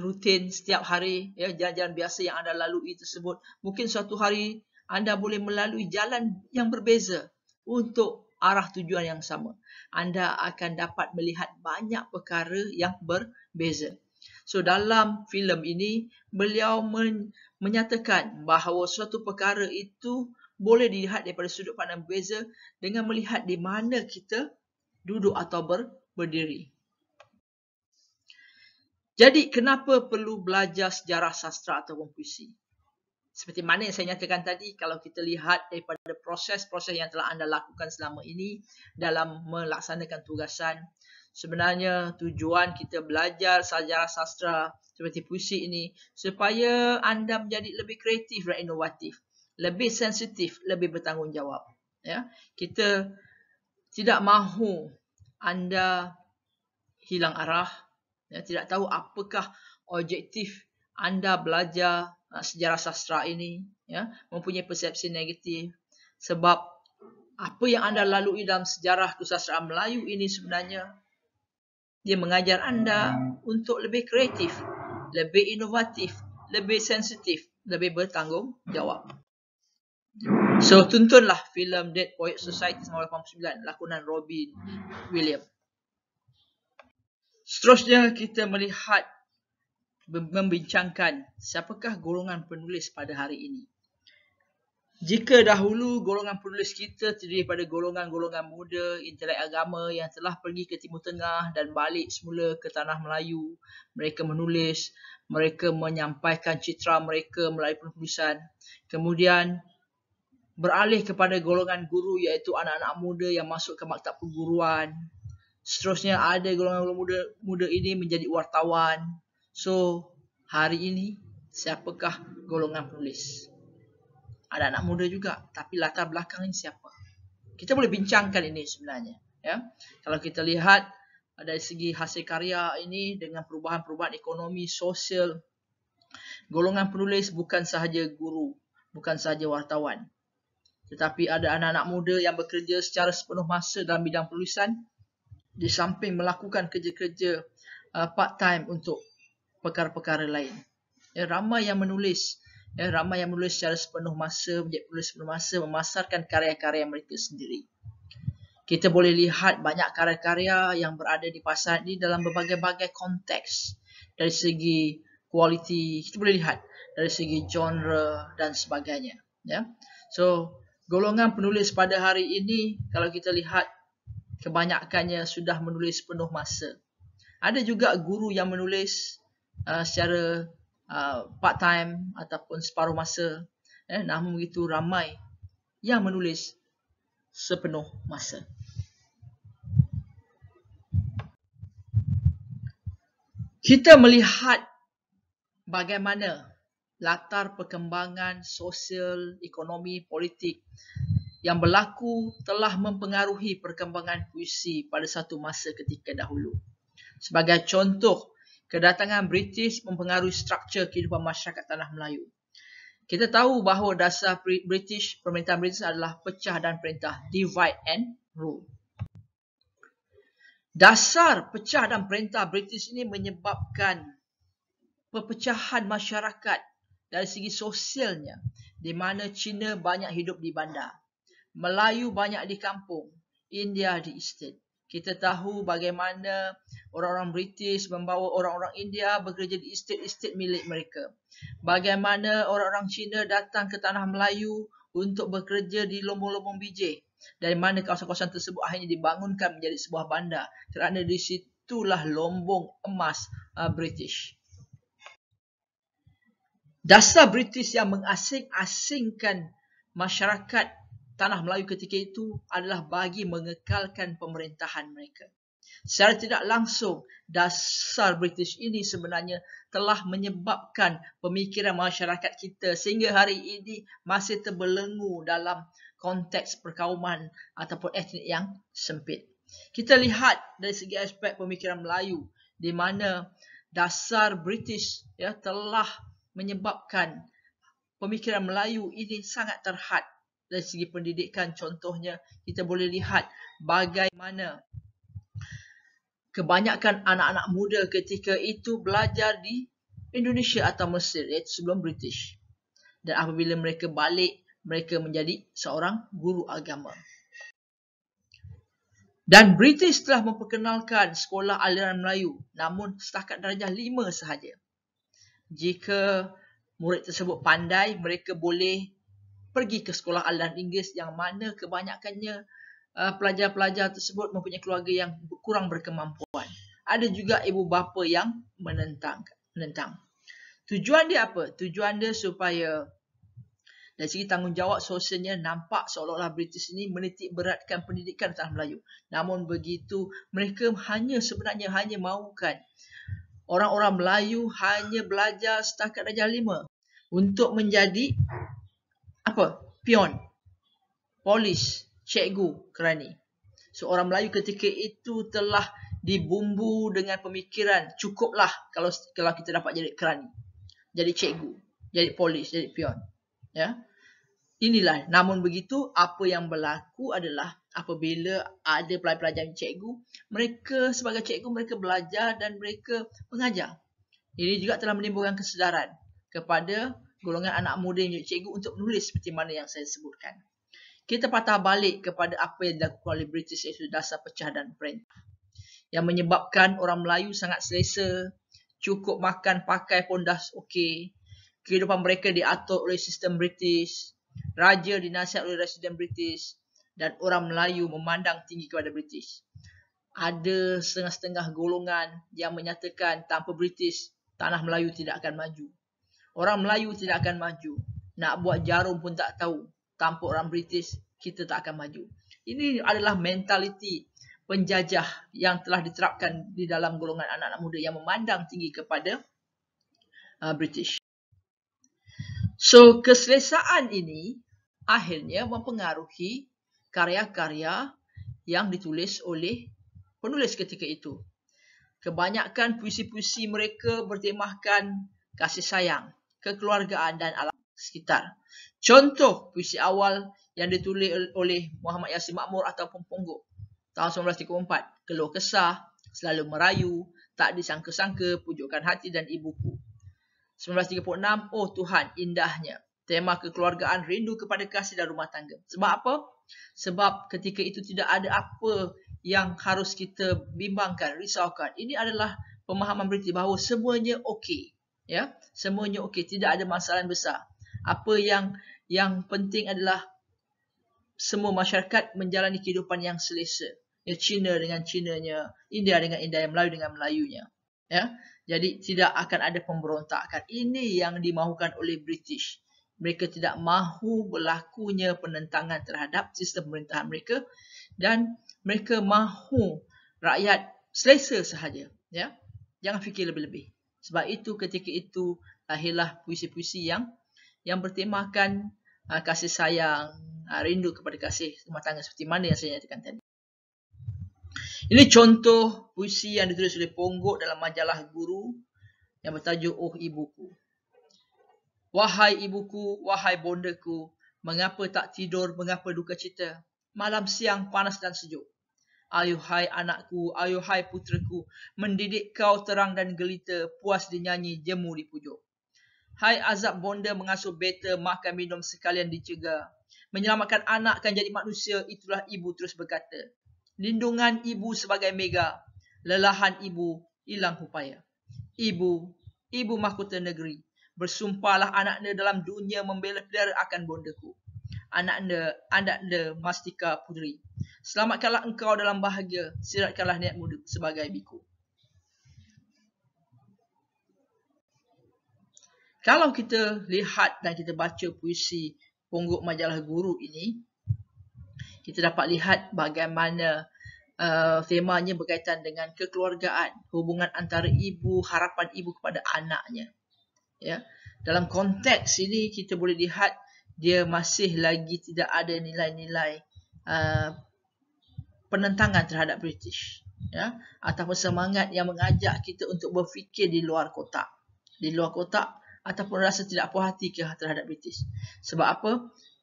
rutin setiap hari, ya, jalan-jalan biasa yang anda lalui tersebut, mungkin suatu hari anda boleh melalui jalan yang berbeza untuk arah tujuan yang sama. Anda akan dapat melihat banyak perkara yang berbeza. So dalam filem ini beliau men- menyatakan bahawa suatu perkara itu boleh dilihat daripada sudut pandang berbeza dengan melihat di mana kita duduk atau ber, berdiri. Jadi kenapa perlu belajar sejarah sastra ataupun puisi? Seperti mana yang saya nyatakan tadi, kalau kita lihat daripada proses-proses yang telah anda lakukan selama ini dalam melaksanakan tugasan, sebenarnya tujuan kita belajar sejarah sastra seperti puisi ini supaya anda menjadi lebih kreatif dan inovatif lebih sensitif, lebih bertanggungjawab. Ya, kita tidak mahu anda hilang arah, ya, tidak tahu apakah objektif anda belajar uh, sejarah sastra ini, ya, mempunyai persepsi negatif sebab apa yang anda lalui dalam sejarah sastra Melayu ini sebenarnya dia mengajar anda untuk lebih kreatif, lebih inovatif, lebih sensitif, lebih bertanggungjawab. So tuntunlah filem Dead Poets Society 1989 lakonan Robin Williams. Seterusnya kita melihat membincangkan siapakah golongan penulis pada hari ini. Jika dahulu golongan penulis kita terdiri pada golongan-golongan muda, intelek agama yang telah pergi ke Timur Tengah dan balik semula ke Tanah Melayu, mereka menulis, mereka menyampaikan citra mereka melalui penulisan. Kemudian beralih kepada golongan guru iaitu anak-anak muda yang masuk ke maktab perguruan. Seterusnya ada golongan muda muda ini menjadi wartawan. So, hari ini siapakah golongan penulis? Ada anak muda juga, tapi latar belakang ini siapa? Kita boleh bincangkan ini sebenarnya. Ya? Kalau kita lihat dari segi hasil karya ini dengan perubahan-perubahan ekonomi, sosial, golongan penulis bukan sahaja guru, bukan sahaja wartawan, tetapi ada anak-anak muda yang bekerja secara sepenuh masa dalam bidang penulisan di samping melakukan kerja-kerja uh, part-time untuk perkara-perkara lain. Eh, ramai yang menulis, eh, ramai yang menulis secara sepenuh masa, menjadi penulis sepenuh masa memasarkan karya-karya mereka sendiri. Kita boleh lihat banyak karya-karya yang berada di pasaran ini dalam berbagai-bagai konteks dari segi kualiti, kita boleh lihat dari segi genre dan sebagainya. Ya. So, golongan penulis pada hari ini kalau kita lihat kebanyakannya sudah menulis penuh masa. Ada juga guru yang menulis uh, secara uh, part time ataupun separuh masa. Eh, namun begitu ramai yang menulis sepenuh masa. Kita melihat bagaimana latar perkembangan sosial, ekonomi, politik yang berlaku telah mempengaruhi perkembangan puisi pada satu masa ketika dahulu. Sebagai contoh, kedatangan British mempengaruhi struktur kehidupan masyarakat tanah Melayu. Kita tahu bahawa dasar British, pemerintahan British adalah pecah dan perintah, divide and rule. Dasar pecah dan perintah British ini menyebabkan perpecahan masyarakat dari segi sosialnya di mana Cina banyak hidup di bandar. Melayu banyak di kampung, India di estate. Kita tahu bagaimana orang-orang British membawa orang-orang India bekerja di estate-estate milik mereka. Bagaimana orang-orang Cina datang ke tanah Melayu untuk bekerja di lombong-lombong biji, Dari mana kawasan-kawasan tersebut akhirnya dibangunkan menjadi sebuah bandar. Kerana di situlah lombong emas uh, British dasar British yang mengasing-asingkan masyarakat tanah Melayu ketika itu adalah bagi mengekalkan pemerintahan mereka. Secara tidak langsung, dasar British ini sebenarnya telah menyebabkan pemikiran masyarakat kita sehingga hari ini masih terbelenggu dalam konteks perkauman ataupun etnik yang sempit. Kita lihat dari segi aspek pemikiran Melayu di mana dasar British ya telah menyebabkan pemikiran Melayu ini sangat terhad dari segi pendidikan. Contohnya, kita boleh lihat bagaimana kebanyakan anak-anak muda ketika itu belajar di Indonesia atau Mesir iaitu sebelum British. Dan apabila mereka balik, mereka menjadi seorang guru agama. Dan British telah memperkenalkan sekolah aliran Melayu namun setakat darjah Lima sahaja jika murid tersebut pandai, mereka boleh pergi ke sekolah aliran Inggeris yang mana kebanyakannya uh, pelajar-pelajar uh, tersebut mempunyai keluarga yang kurang berkemampuan. Ada juga ibu bapa yang menentang. menentang. Tujuan dia apa? Tujuan dia supaya dari segi tanggungjawab sosialnya nampak seolah-olah British ini menitik beratkan pendidikan tanah Melayu. Namun begitu, mereka hanya sebenarnya hanya mahukan orang-orang Melayu hanya belajar setakat darjah lima untuk menjadi apa? Pion, polis, cikgu kerani. Seorang so, Melayu ketika itu telah dibumbu dengan pemikiran cukuplah kalau kalau kita dapat jadi kerani, jadi cikgu, jadi polis, jadi pion. Ya, inilah. Namun begitu, apa yang berlaku adalah apabila ada pelajar-pelajar cikgu, mereka sebagai cikgu mereka belajar dan mereka mengajar. Ini juga telah menimbulkan kesedaran kepada golongan anak muda yang cikgu untuk menulis seperti mana yang saya sebutkan. Kita patah balik kepada apa yang dilakukan oleh British iaitu dasar pecah dan print yang menyebabkan orang Melayu sangat selesa, cukup makan, pakai pun dah okey. Kehidupan mereka diatur oleh sistem British, raja dinasihat oleh resident British, dan orang Melayu memandang tinggi kepada British. Ada setengah-setengah golongan yang menyatakan tanpa British, tanah Melayu tidak akan maju. Orang Melayu tidak akan maju. Nak buat jarum pun tak tahu. Tanpa orang British, kita tak akan maju. Ini adalah mentaliti penjajah yang telah diterapkan di dalam golongan anak-anak muda yang memandang tinggi kepada uh, British. So, keselesaan ini akhirnya mempengaruhi karya-karya yang ditulis oleh penulis ketika itu. Kebanyakan puisi-puisi mereka bertemakan kasih sayang, kekeluargaan dan alam sekitar. Contoh puisi awal yang ditulis oleh Muhammad Yasin Makmur atau Ponggok tahun 1934, Keluh Kesah, Selalu Merayu, Tak Disangka-Sangka, Pujukkan Hati dan Ibuku. 1936, Oh Tuhan, Indahnya. Tema kekeluargaan rindu kepada kasih dan rumah tangga. Sebab apa? Sebab ketika itu tidak ada apa yang harus kita bimbangkan, risaukan. Ini adalah pemahaman berarti bahawa semuanya okey. Ya, semuanya okey, tidak ada masalah besar. Apa yang yang penting adalah semua masyarakat menjalani kehidupan yang selesa. Ya, Cina dengan Cinanya, India dengan India, Melayu dengan Melayunya. Ya. Jadi tidak akan ada pemberontakan. Ini yang dimahukan oleh British mereka tidak mahu berlakunya penentangan terhadap sistem pemerintahan mereka dan mereka mahu rakyat selesa sahaja ya jangan fikir lebih-lebih sebab itu ketika itu lahirlah puisi-puisi yang yang bertemakan uh, kasih sayang uh, rindu kepada kasih rumah tangga seperti mana yang saya nyatakan tadi ini contoh puisi yang ditulis oleh Ponggok dalam majalah Guru yang bertajuk Oh Ibuku. Wahai ibuku, wahai bondaku, mengapa tak tidur, mengapa duka cita? Malam siang panas dan sejuk. Ayuhai anakku, ayuhai puteraku, mendidik kau terang dan gelita, puas dinyanyi jemu di pujuk. Hai azab bonda mengasuh beta, makan minum sekalian dicegah. Menyelamatkan anak kan jadi manusia, itulah ibu terus berkata. Lindungan ibu sebagai mega, lelahan ibu hilang upaya. Ibu, ibu mahkota negeri, Bersumpahlah anak anda dalam dunia membela pelihara akan bondaku. Anak anda, anak anda, Mastika Puteri. Selamatkanlah engkau dalam bahagia, siratkanlah niat muda sebagai biku. Kalau kita lihat dan kita baca puisi Pungguk Majalah Guru ini, kita dapat lihat bagaimana uh, temanya berkaitan dengan kekeluargaan, hubungan antara ibu, harapan ibu kepada anaknya ya dalam konteks ini kita boleh lihat dia masih lagi tidak ada nilai-nilai uh, penentangan terhadap British ya ataupun semangat yang mengajak kita untuk berfikir di luar kotak di luar kotak ataupun rasa tidak puas hati ke terhadap British sebab apa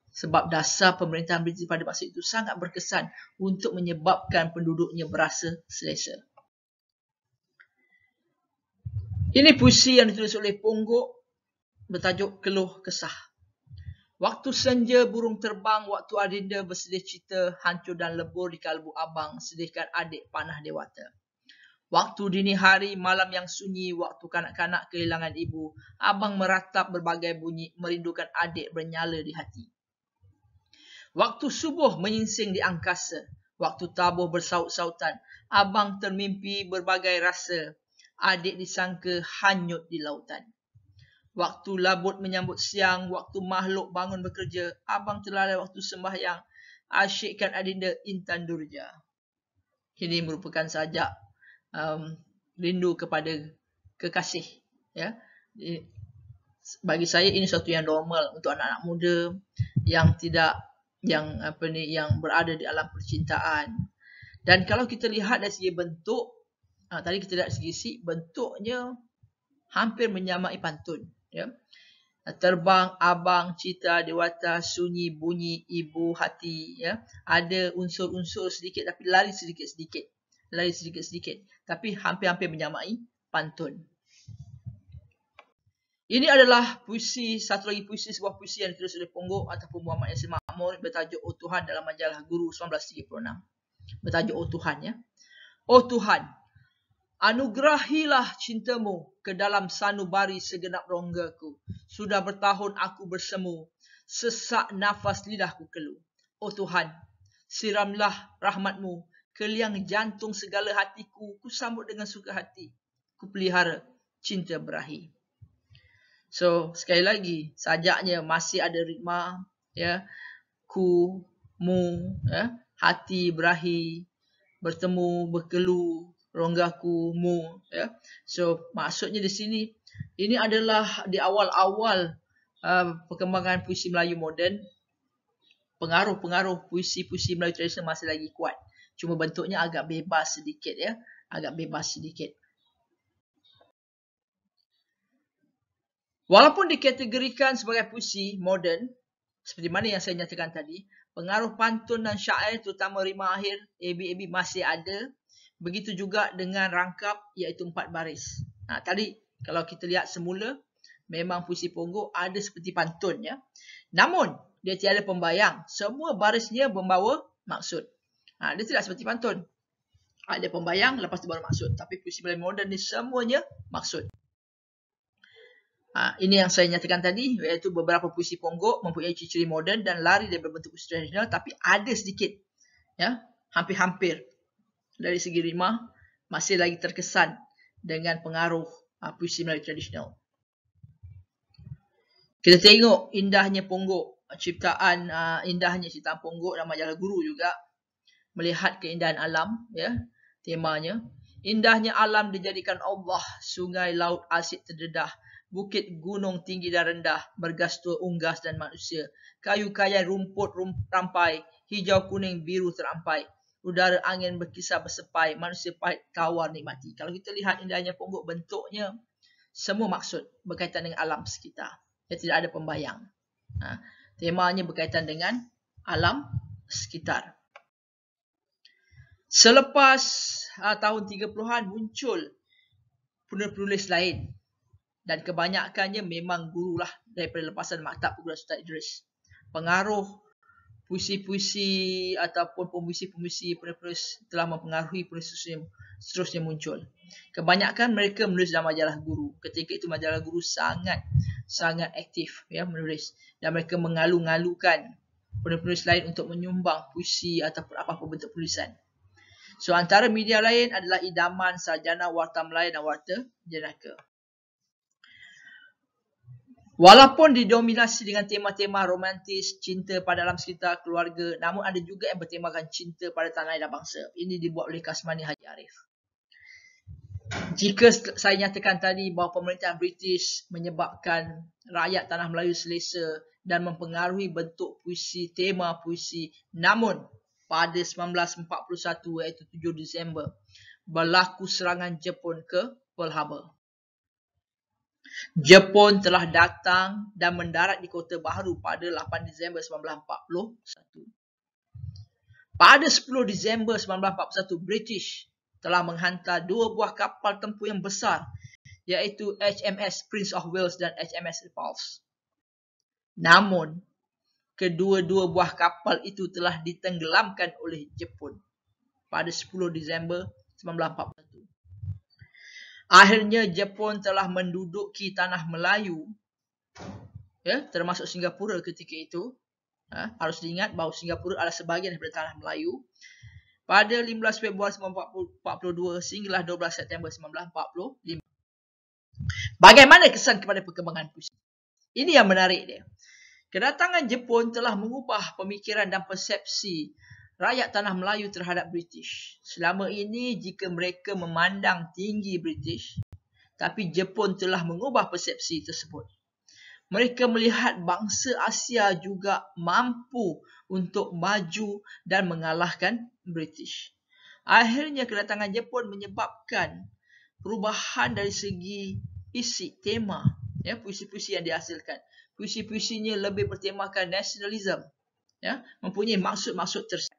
sebab dasar pemerintahan British pada masa itu sangat berkesan untuk menyebabkan penduduknya berasa selesa ini puisi yang ditulis oleh Pongok bertajuk Keluh Kesah. Waktu senja burung terbang, waktu adinda bersedih cita, hancur dan lebur di kalbu abang, sedihkan adik panah dewata. Waktu dini hari, malam yang sunyi, waktu kanak-kanak kehilangan ibu, abang meratap berbagai bunyi, merindukan adik bernyala di hati. Waktu subuh menyingsing di angkasa, waktu tabuh bersaut-sautan, abang termimpi berbagai rasa, adik disangka hanyut di lautan. Waktu labut menyambut siang, waktu makhluk bangun bekerja, abang terlalai waktu sembahyang, asyikkan adinda Intan Durja. Ini merupakan sajak um, rindu kepada kekasih. Ya. Bagi saya ini satu yang normal untuk anak-anak muda yang tidak yang apa ni yang berada di alam percintaan. Dan kalau kita lihat dari segi bentuk Ha, tadi kita lihat segi si bentuknya hampir menyamai pantun. Ya. Terbang, abang, cita, dewata, sunyi, bunyi, ibu, hati. Ya. Ada unsur-unsur sedikit tapi lari sedikit-sedikit. Lari sedikit-sedikit. Tapi hampir-hampir menyamai pantun. Ini adalah puisi, satu lagi puisi, sebuah puisi yang ditulis oleh Ponggok ataupun Muhammad Yassin Makmur bertajuk Oh Tuhan dalam majalah Guru 1936. Bertajuk Oh Tuhan ya. Oh Tuhan, Anugerahilah cintamu ke dalam sanubari segenap ronggaku. Sudah bertahun aku bersemu, sesak nafas lidahku keluh. Oh Tuhan, siramlah rahmatmu ke liang jantung segala hatiku. Ku sambut dengan suka hati. Ku pelihara cinta berahi. So, sekali lagi, sajaknya masih ada rikma. Ya. Ku, mu, ya. hati berahi, bertemu, berkeluh, ronggaku mu ya so maksudnya di sini ini adalah di awal-awal uh, perkembangan puisi Melayu moden pengaruh-pengaruh puisi-puisi Melayu tradisional masih lagi kuat cuma bentuknya agak bebas sedikit ya agak bebas sedikit walaupun dikategorikan sebagai puisi moden seperti mana yang saya nyatakan tadi pengaruh pantun dan syair terutama rima akhir AB-AB masih ada Begitu juga dengan rangkap iaitu empat baris. Ha, tadi kalau kita lihat semula memang puisi Ponggo ada seperti pantun ya. Namun dia tiada pembayang. Semua barisnya membawa maksud. Ha, dia tidak seperti pantun. Ada ha, pembayang lepas tu baru maksud. Tapi puisi Melayu moden ni semuanya maksud. Ha, ini yang saya nyatakan tadi iaitu beberapa puisi Ponggo mempunyai ciri-ciri moden dan lari dari bentuk puisi tradisional tapi ada sedikit. Ya, hampir-hampir dari segi lima masih lagi terkesan dengan pengaruh uh, puisi Melayu tradisional. Kita tengok indahnya Ponggok, ah, ciptaan uh, indahnya ciptaan Ponggok dan majalah guru juga melihat keindahan alam ya temanya. Indahnya alam dijadikan Allah, sungai laut asid terdedah, bukit gunung tinggi dan rendah, bergastua unggas dan manusia, kayu kaya rumput rumpai, hijau kuning biru terampai. Udara angin berkisar bersepai, manusia pahit tawar nikmati. Kalau kita lihat indahnya punggung bentuknya, semua maksud berkaitan dengan alam sekitar. Dia tidak ada pembayang. Ha. Temanya berkaitan dengan alam sekitar. Selepas ha, tahun 30-an muncul penulis-penulis lain. Dan kebanyakannya memang gurulah daripada lepasan maktab Pugula Sultan Idris. Pengaruh puisi-puisi ataupun pemuisi-pemuisi penulis telah mempengaruhi yang seterusnya muncul. Kebanyakan mereka menulis dalam majalah guru. Ketika itu majalah guru sangat sangat aktif ya menulis dan mereka mengalu-ngalukan penulis lain untuk menyumbang puisi ataupun apa-apa bentuk penulisan. So antara media lain adalah idaman sajana warta Melayu dan warta jenaka. Walaupun didominasi dengan tema-tema romantis, cinta pada alam sekitar, keluarga, namun ada juga yang bertemakan cinta pada tanah air dan bangsa. Ini dibuat oleh Kasmani Haji Arif. Jika saya nyatakan tadi bahawa pemerintahan British menyebabkan rakyat tanah Melayu selesa dan mempengaruhi bentuk puisi, tema puisi, namun pada 1941 iaitu 7 Disember berlaku serangan Jepun ke Pearl Harbor. Jepun telah datang dan mendarat di Kota Baru pada 8 Disember 1941. Pada 10 Disember 1941, British telah menghantar dua buah kapal tempur yang besar iaitu HMS Prince of Wales dan HMS Repulse. Namun, kedua-dua buah kapal itu telah ditenggelamkan oleh Jepun pada 10 Disember 1941 akhirnya Jepun telah menduduki tanah Melayu ya termasuk Singapura ketika itu ha, harus diingat bahawa Singapura adalah sebahagian daripada tanah Melayu pada 15 Februari 1942 sehinggalah 12 September 1945 bagaimana kesan kepada perkembangan puisi ini yang menarik dia kedatangan Jepun telah mengubah pemikiran dan persepsi rakyat tanah Melayu terhadap British. Selama ini jika mereka memandang tinggi British, tapi Jepun telah mengubah persepsi tersebut. Mereka melihat bangsa Asia juga mampu untuk maju dan mengalahkan British. Akhirnya kedatangan Jepun menyebabkan perubahan dari segi isi tema, ya, puisi-puisi yang dihasilkan. Puisi-puisinya lebih bertemakan nasionalisme, ya, mempunyai maksud-maksud tersebut.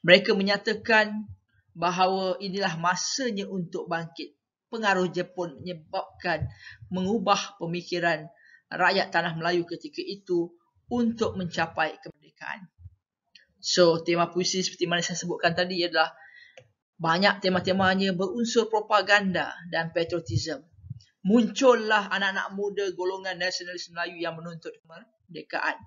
Mereka menyatakan bahawa inilah masanya untuk bangkit. Pengaruh Jepun menyebabkan mengubah pemikiran rakyat tanah Melayu ketika itu untuk mencapai kemerdekaan. So, tema puisi seperti mana saya sebutkan tadi adalah banyak tema-temanya berunsur propaganda dan patriotisme. Muncullah anak-anak muda golongan nasionalis Melayu yang menuntut kemerdekaan.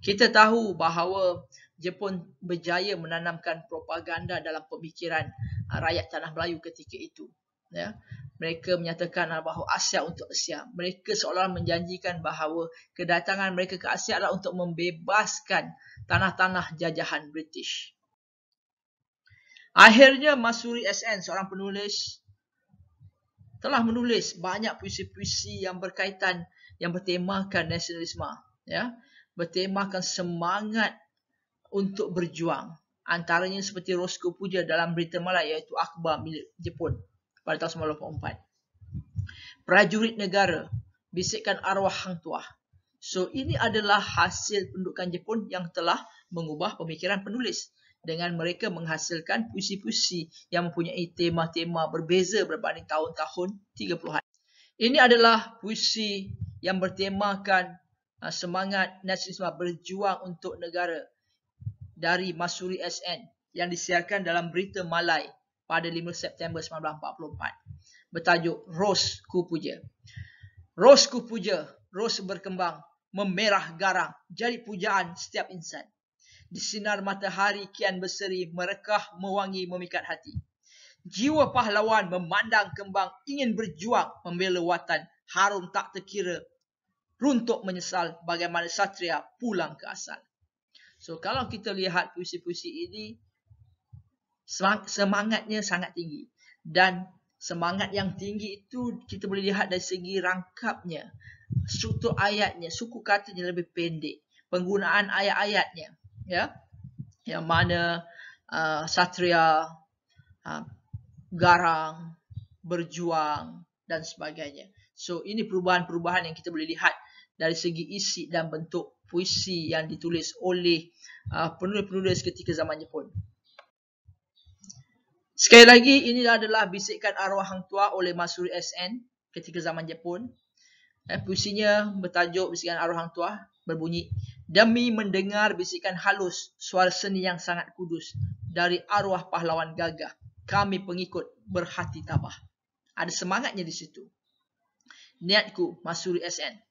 Kita tahu bahawa Jepun berjaya menanamkan propaganda dalam pemikiran ah, rakyat tanah Melayu ketika itu. Ya. Mereka menyatakan lah bahawa Asia untuk Asia. Mereka seolah-olah menjanjikan bahawa kedatangan mereka ke Asia adalah untuk membebaskan tanah-tanah jajahan British. Akhirnya Masuri SN seorang penulis telah menulis banyak puisi-puisi yang berkaitan yang bertemakan nasionalisme, ya. Bertemakan semangat untuk berjuang. Antaranya seperti Roscoe Puja dalam berita malam iaitu Akbar milik Jepun pada tahun 1984. Prajurit negara bisikkan arwah Hang Tuah. So ini adalah hasil pendudukan Jepun yang telah mengubah pemikiran penulis dengan mereka menghasilkan puisi-puisi yang mempunyai tema-tema berbeza berbanding tahun-tahun 30-an. Ini adalah puisi yang bertemakan uh, semangat nasionalisme berjuang untuk negara dari Masuri SN yang disiarkan dalam berita Malai pada 5 September 1944 bertajuk Rose Kupuja. Rose Kupuja, Ros berkembang, memerah garang, jadi pujaan setiap insan. Di sinar matahari kian berseri, merekah mewangi memikat hati. Jiwa pahlawan memandang kembang ingin berjuang membela watan harum tak terkira runtuk menyesal bagaimana satria pulang ke asal. So kalau kita lihat puisi-puisi ini semangatnya sangat tinggi dan semangat yang tinggi itu kita boleh lihat dari segi rangkapnya, struktur ayatnya, suku katanya lebih pendek, penggunaan ayat-ayatnya, ya. Yang mana uh, satria uh, garang, berjuang dan sebagainya. So ini perubahan-perubahan yang kita boleh lihat dari segi isi dan bentuk puisi yang ditulis oleh uh, penulis-penulis ketika zaman Jepun. Sekali lagi, ini adalah Bisikan Arwah Hang Tua oleh Masuri SN ketika zaman Jepun. Eh, puisinya bertajuk Bisikan Arwah Hang Tua berbunyi, Demi mendengar bisikan halus suara seni yang sangat kudus dari arwah pahlawan gagah, kami pengikut berhati tabah. Ada semangatnya di situ. Niatku, Masuri SN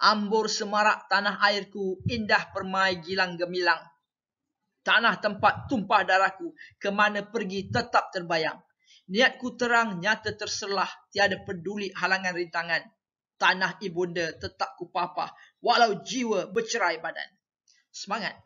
ambur semarak tanah airku, indah permai gilang gemilang. Tanah tempat tumpah darahku, kemana pergi tetap terbayang. Niatku terang, nyata terselah, tiada peduli halangan rintangan. Tanah ibunda tetap ku walau jiwa bercerai badan. Semangat.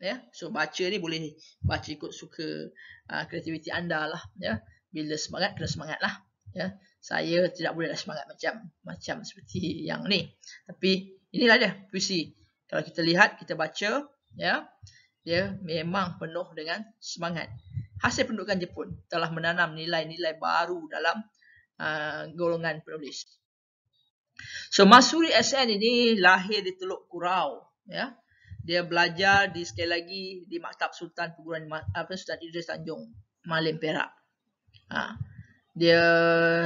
Ya, yeah. so baca ni boleh baca ikut suka uh, kreativiti anda lah. Ya, yeah. bila semangat, kena semangat lah. Ya. Yeah saya tidak bolehlah semangat macam macam seperti yang ni. Tapi inilah dia puisi. Kalau kita lihat, kita baca, ya, dia memang penuh dengan semangat. Hasil pendudukan Jepun telah menanam nilai-nilai baru dalam uh, golongan penulis. So Masuri SN ini lahir di Teluk Kurau, ya. Dia belajar di sekali lagi di Maktab Sultan Perguruan apa Sultan Idris Tanjung Malim Perak. Ha dia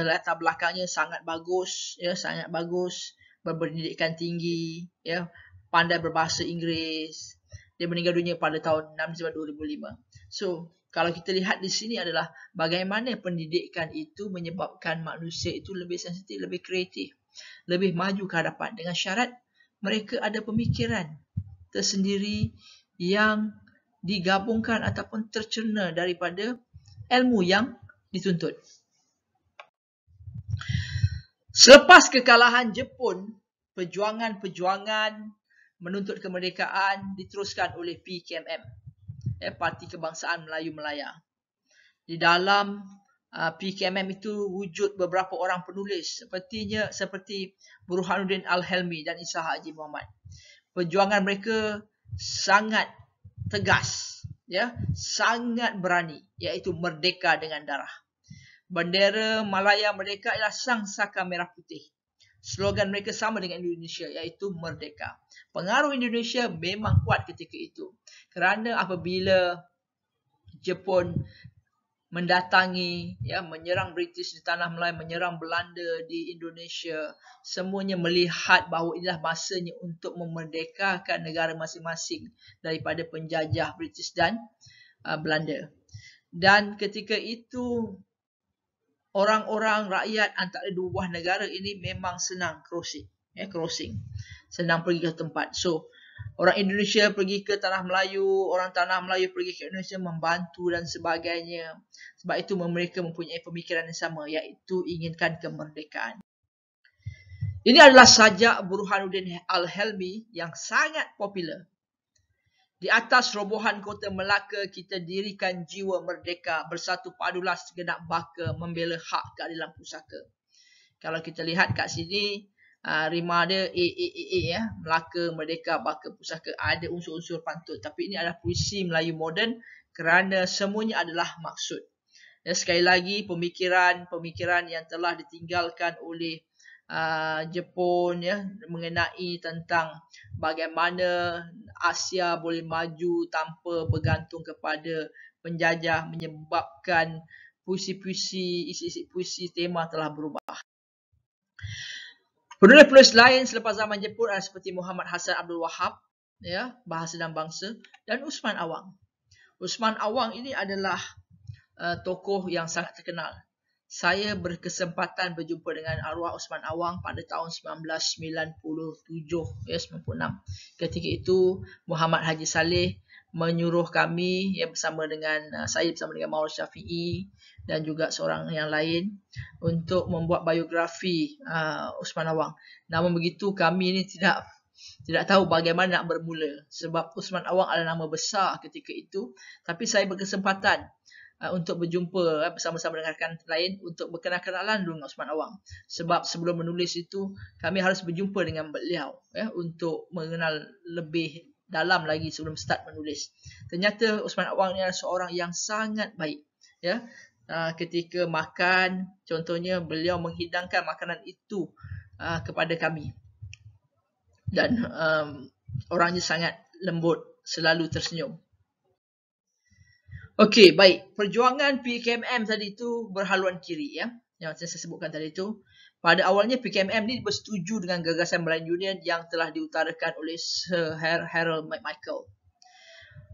latar belakangnya sangat bagus ya sangat bagus berpendidikan tinggi ya pandai berbahasa Inggeris dia meninggal dunia pada tahun 1925 so kalau kita lihat di sini adalah bagaimana pendidikan itu menyebabkan manusia itu lebih sensitif lebih kreatif lebih maju ke hadapan dengan syarat mereka ada pemikiran tersendiri yang digabungkan ataupun tercerna daripada ilmu yang dituntut. Selepas kekalahan Jepun, perjuangan-perjuangan menuntut kemerdekaan diteruskan oleh PKMM, eh, Parti Kebangsaan Melayu Melaya. Di dalam uh, ah, PKMM itu wujud beberapa orang penulis sepertinya seperti Burhanuddin Al-Helmi dan Isa Haji Muhammad. Perjuangan mereka sangat tegas, ya, sangat berani iaitu merdeka dengan darah bendera Malaya mereka ialah Sang Saka Merah Putih. Slogan mereka sama dengan Indonesia iaitu Merdeka. Pengaruh Indonesia memang kuat ketika itu. Kerana apabila Jepun mendatangi ya menyerang British di tanah Melayu menyerang Belanda di Indonesia semuanya melihat bahawa inilah masanya untuk memerdekakan negara masing-masing daripada penjajah British dan uh, Belanda dan ketika itu orang-orang rakyat antara dua buah negara ini memang senang crossing ya yeah, crossing senang pergi ke tempat so orang Indonesia pergi ke tanah Melayu orang tanah Melayu pergi ke Indonesia membantu dan sebagainya sebab itu mereka mempunyai pemikiran yang sama iaitu inginkan kemerdekaan ini adalah sajak Burhanuddin Al-Helmi yang sangat popular di atas robohan kota Melaka, kita dirikan jiwa merdeka bersatu padulah segenap baka membela hak keadilan pusaka. Kalau kita lihat kat sini, ah, rima dia A, A, A, A, ya. Melaka, Merdeka, Baka, Pusaka. Ada unsur-unsur pantut. Tapi ini adalah puisi Melayu moden kerana semuanya adalah maksud. Ya, sekali lagi, pemikiran-pemikiran yang telah ditinggalkan oleh Ah, Jepun ya mengenai tentang bagaimana Asia boleh maju tanpa bergantung kepada penjajah menyebabkan puisi-puisi isi-isi puisi tema telah berubah. Penulis-penulis lain selepas zaman Jepun adalah seperti Muhammad Hasan Abdul Wahab ya bahasa dan bangsa dan Usman Awang. Usman Awang ini adalah uh, tokoh yang sangat terkenal saya berkesempatan berjumpa dengan arwah Osman Awang pada tahun 1997 ya 96. Ketika itu Muhammad Haji Saleh menyuruh kami ya bersama dengan uh, saya bersama dengan Maulana Syafie dan juga seorang yang lain untuk membuat biografi uh, Osman Awang. Namun begitu kami ini tidak tidak tahu bagaimana nak bermula sebab Osman Awang adalah nama besar ketika itu tapi saya berkesempatan uh, untuk berjumpa uh, bersama-sama dengan rakan lain untuk berkenalan-kenalan dengan Osman Awang. Sebab sebelum menulis itu, kami harus berjumpa dengan beliau ya, untuk mengenal lebih dalam lagi sebelum start menulis. Ternyata Osman Awang ni adalah seorang yang sangat baik. Ya. Uh, ketika makan, contohnya beliau menghidangkan makanan itu uh, kepada kami. Dan um, orangnya sangat lembut, selalu tersenyum. Okey, baik. Perjuangan PKMM tadi itu berhaluan kiri ya. Yang saya sebutkan tadi itu Pada awalnya PKMM ni bersetuju dengan gagasan Melayu Union yang telah diutarakan oleh Sir Harold McMichael.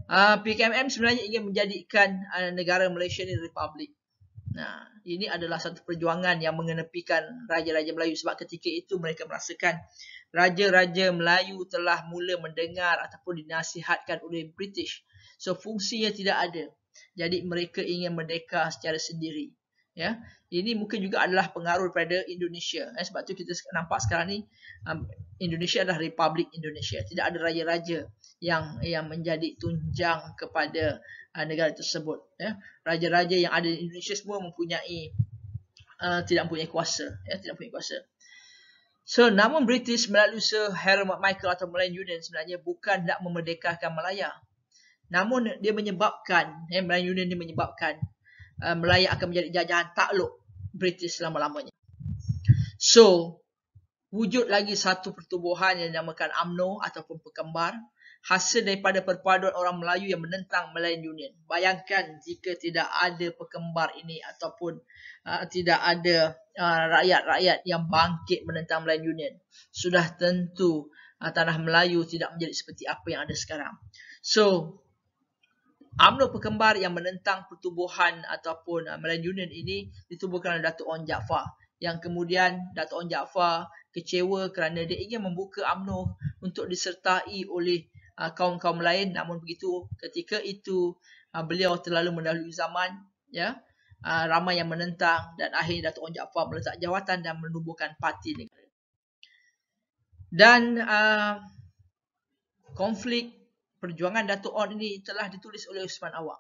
Uh, ah, PKMM sebenarnya ingin menjadikan uh, negara Malaysia ni republik. Nah, ini adalah satu perjuangan yang mengenepikan raja-raja Melayu sebab ketika itu mereka merasakan raja-raja Melayu telah mula mendengar ataupun dinasihatkan oleh British. So fungsinya tidak ada. Jadi mereka ingin merdeka secara sendiri. Ya, ini mungkin juga adalah pengaruh daripada Indonesia. Eh, sebab tu kita nampak sekarang ni um, Indonesia adalah Republik Indonesia. Tidak ada raja-raja yang yang menjadi tunjang kepada uh, negara tersebut. Ya, raja-raja yang ada di Indonesia semua mempunyai uh, tidak punya kuasa. Ya, tidak punya kuasa. So, namun British melalui Sir Harry Michael atau Malayan Union sebenarnya bukan nak memerdekakan Melayu. Namun dia menyebabkan eh, Melayu Union ini menyebabkan uh, Melayu akan menjadi jajahan takluk British lama lamanya So, wujud lagi satu pertubuhan yang dinamakan AMNO ataupun Pekembar hasil daripada perpaduan orang Melayu yang menentang Melayu Union. Bayangkan jika tidak ada Pekembar ini ataupun uh, tidak ada uh, rakyat-rakyat yang bangkit menentang Melayu Union. Sudah tentu uh, tanah Melayu tidak menjadi seperti apa yang ada sekarang. So, UMNO Pekembar yang menentang pertubuhan ataupun uh, Melayu Union ini ditubuhkan oleh Dato' On Jaafar yang kemudian Dato' On Jaafar kecewa kerana dia ingin membuka UMNO untuk disertai oleh uh, kaum-kaum lain namun begitu ketika itu uh, beliau terlalu mendahului zaman ya yeah, uh, ramai yang menentang dan akhirnya Dato' On Jaafar meletak jawatan dan menubuhkan parti negara dan uh, konflik perjuangan Datuk On ini telah ditulis oleh Usman Awang.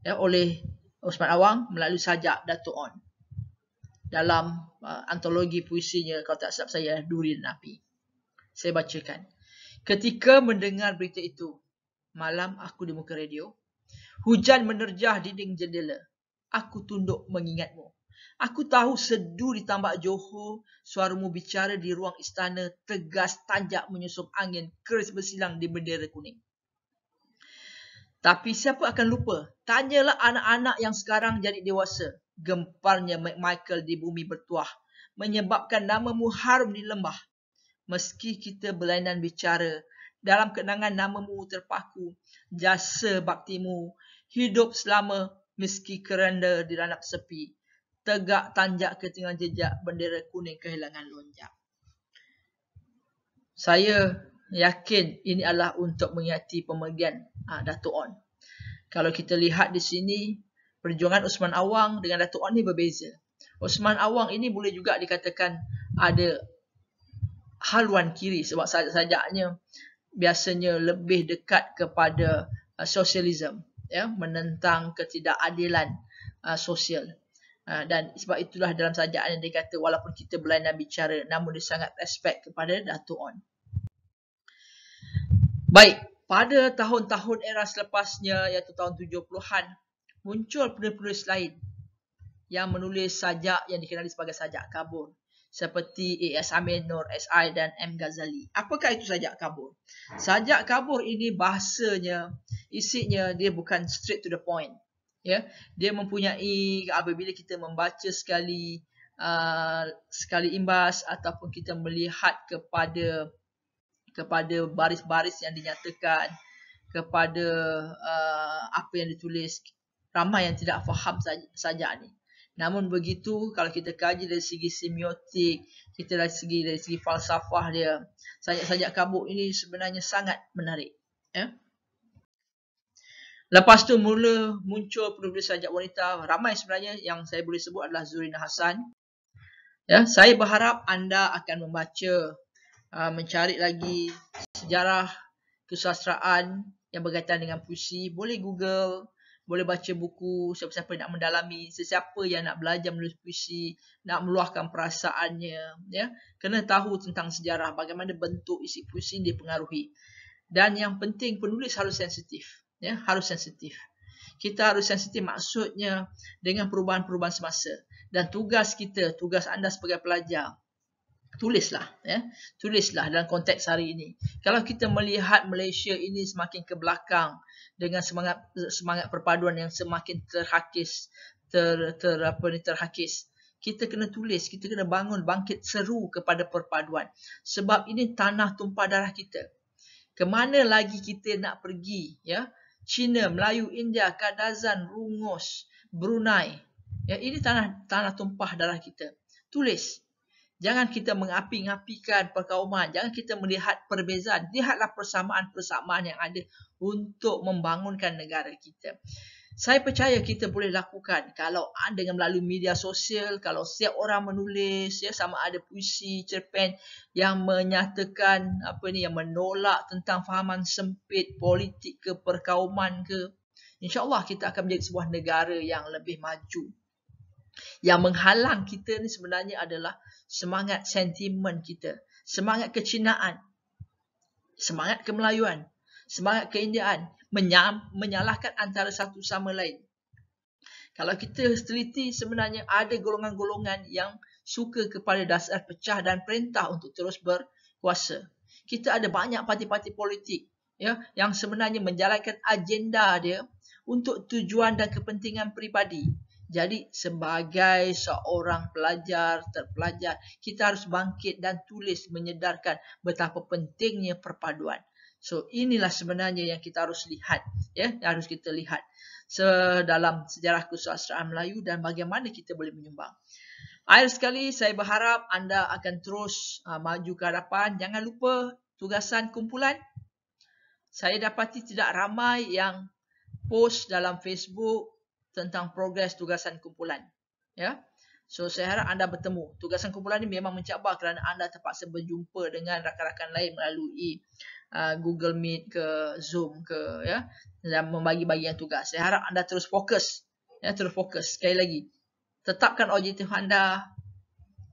Ya, oleh Usman Awang melalui sajak Datuk On. Dalam uh, antologi puisinya, kalau tak silap saya, Durin Napi. Saya bacakan. Ketika mendengar berita itu, malam aku di muka radio, hujan menerjah dinding jendela. Aku tunduk mengingatmu. Aku tahu sedu di tambak Johor, suaramu bicara di ruang istana tegas tanjak menyusup angin keris bersilang di bendera kuning. Tapi siapa akan lupa? Tanyalah anak-anak yang sekarang jadi dewasa. Gemparnya Michael di bumi bertuah. Menyebabkan nama mu harum di lembah. Meski kita berlainan bicara. Dalam kenangan nama mu terpaku. Jasa baktimu. Hidup selama meski keranda diranap sepi. Tegak tanjak ke ketinggalan jejak bendera kuning kehilangan lonjak. Saya yakin ini adalah untuk menghati pemergian uh, Datuk On. Kalau kita lihat di sini, perjuangan Usman Awang dengan Datuk On ni berbeza. Usman Awang ini boleh juga dikatakan ada haluan kiri sebab sajak-sajaknya biasanya lebih dekat kepada uh, ah, sosialisme, ya, menentang ketidakadilan uh, sosial. Uh, dan sebab itulah dalam sajaan yang dikata. walaupun kita berlainan bicara namun dia sangat respect kepada Datuk On. Baik, pada tahun-tahun era selepasnya iaitu tahun 70-an muncul penulis-penulis lain yang menulis sajak yang dikenali sebagai sajak karbon seperti A.S. Amin, Nur S.I. dan M. Ghazali. Apakah itu sajak kabur? Sajak kabur ini bahasanya, isinya dia bukan straight to the point. Ya, yeah? Dia mempunyai apabila kita membaca sekali uh, sekali imbas ataupun kita melihat kepada kepada baris-baris yang dinyatakan kepada uh, apa yang ditulis ramai yang tidak faham saja ni namun begitu kalau kita kaji dari segi semiotik kita dari segi dari segi falsafah dia sajak-sajak kabuk ini sebenarnya sangat menarik ya eh? Lepas tu mula muncul penulis sajak wanita ramai sebenarnya yang saya boleh sebut adalah Zurina Hasan. Ya, saya berharap anda akan membaca Ah, mencari lagi sejarah kesusastraan yang berkaitan dengan puisi, boleh Google, boleh baca buku siapa-siapa nak mendalami, sesiapa yang nak belajar menulis puisi, nak meluahkan perasaannya, ya. Kena tahu tentang sejarah, bagaimana bentuk isi puisi dipengaruhi. Dan yang penting penulis harus sensitif, ya, harus sensitif. Kita harus sensitif maksudnya dengan perubahan-perubahan semasa. Dan tugas kita, tugas anda sebagai pelajar tulislah ya tulislah dalam konteks hari ini kalau kita melihat Malaysia ini semakin ke belakang dengan semangat semangat perpaduan yang semakin terhakis ter, ter apa ni terhakis kita kena tulis kita kena bangun bangkit seru kepada perpaduan sebab ini tanah tumpah darah kita Kemana lagi kita nak pergi ya China Melayu India Kadazan Rungos Brunei ya ini tanah tanah tumpah darah kita tulis Jangan kita mengapi-ngapikan perkauman. Jangan kita melihat perbezaan. Lihatlah persamaan-persamaan yang ada untuk membangunkan negara kita. Saya percaya kita boleh lakukan kalau dengan melalui media sosial, kalau setiap orang menulis, ya, sama ada puisi, cerpen yang menyatakan apa ni yang menolak tentang fahaman sempit politik ke perkauman ke, insyaAllah kita akan menjadi sebuah negara yang lebih maju. Yang menghalang kita ni sebenarnya adalah semangat sentimen kita. Semangat kecinaan. Semangat kemelayuan. Semangat keindian. menyalahkan antara satu sama lain. Kalau kita teliti sebenarnya ada golongan-golongan yang suka kepada dasar pecah dan perintah untuk terus berkuasa. Kita ada banyak parti-parti politik ya yang sebenarnya menjalankan agenda dia untuk tujuan dan kepentingan peribadi jadi sebagai seorang pelajar, terpelajar, kita harus bangkit dan tulis menyedarkan betapa pentingnya perpaduan. So inilah sebenarnya yang kita harus lihat, ya, yang harus kita lihat dalam sejarah kesusastraan Melayu dan bagaimana kita boleh menyumbang. Akhir sekali saya berharap anda akan terus uh, maju ke hadapan. Jangan lupa tugasan kumpulan. Saya dapati tidak ramai yang post dalam Facebook tentang progres tugasan kumpulan. Ya. So saya harap anda bertemu. Tugasan kumpulan ini memang mencabar kerana anda terpaksa berjumpa dengan rakan-rakan lain melalui uh, Google Meet ke Zoom ke ya dan membagi yang tugas. Saya harap anda terus fokus. Ya, terus fokus. Sekali lagi. Tetapkan objektif anda.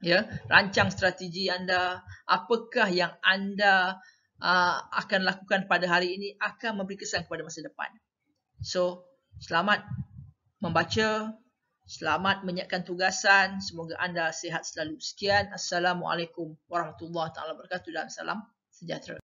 Ya, rancang strategi anda. Apakah yang anda uh, akan lakukan pada hari ini akan memberi kesan kepada masa depan. So, selamat membaca. Selamat menyiapkan tugasan. Semoga anda sehat selalu. Sekian. Assalamualaikum warahmatullahi wabarakatuh dan salam sejahtera.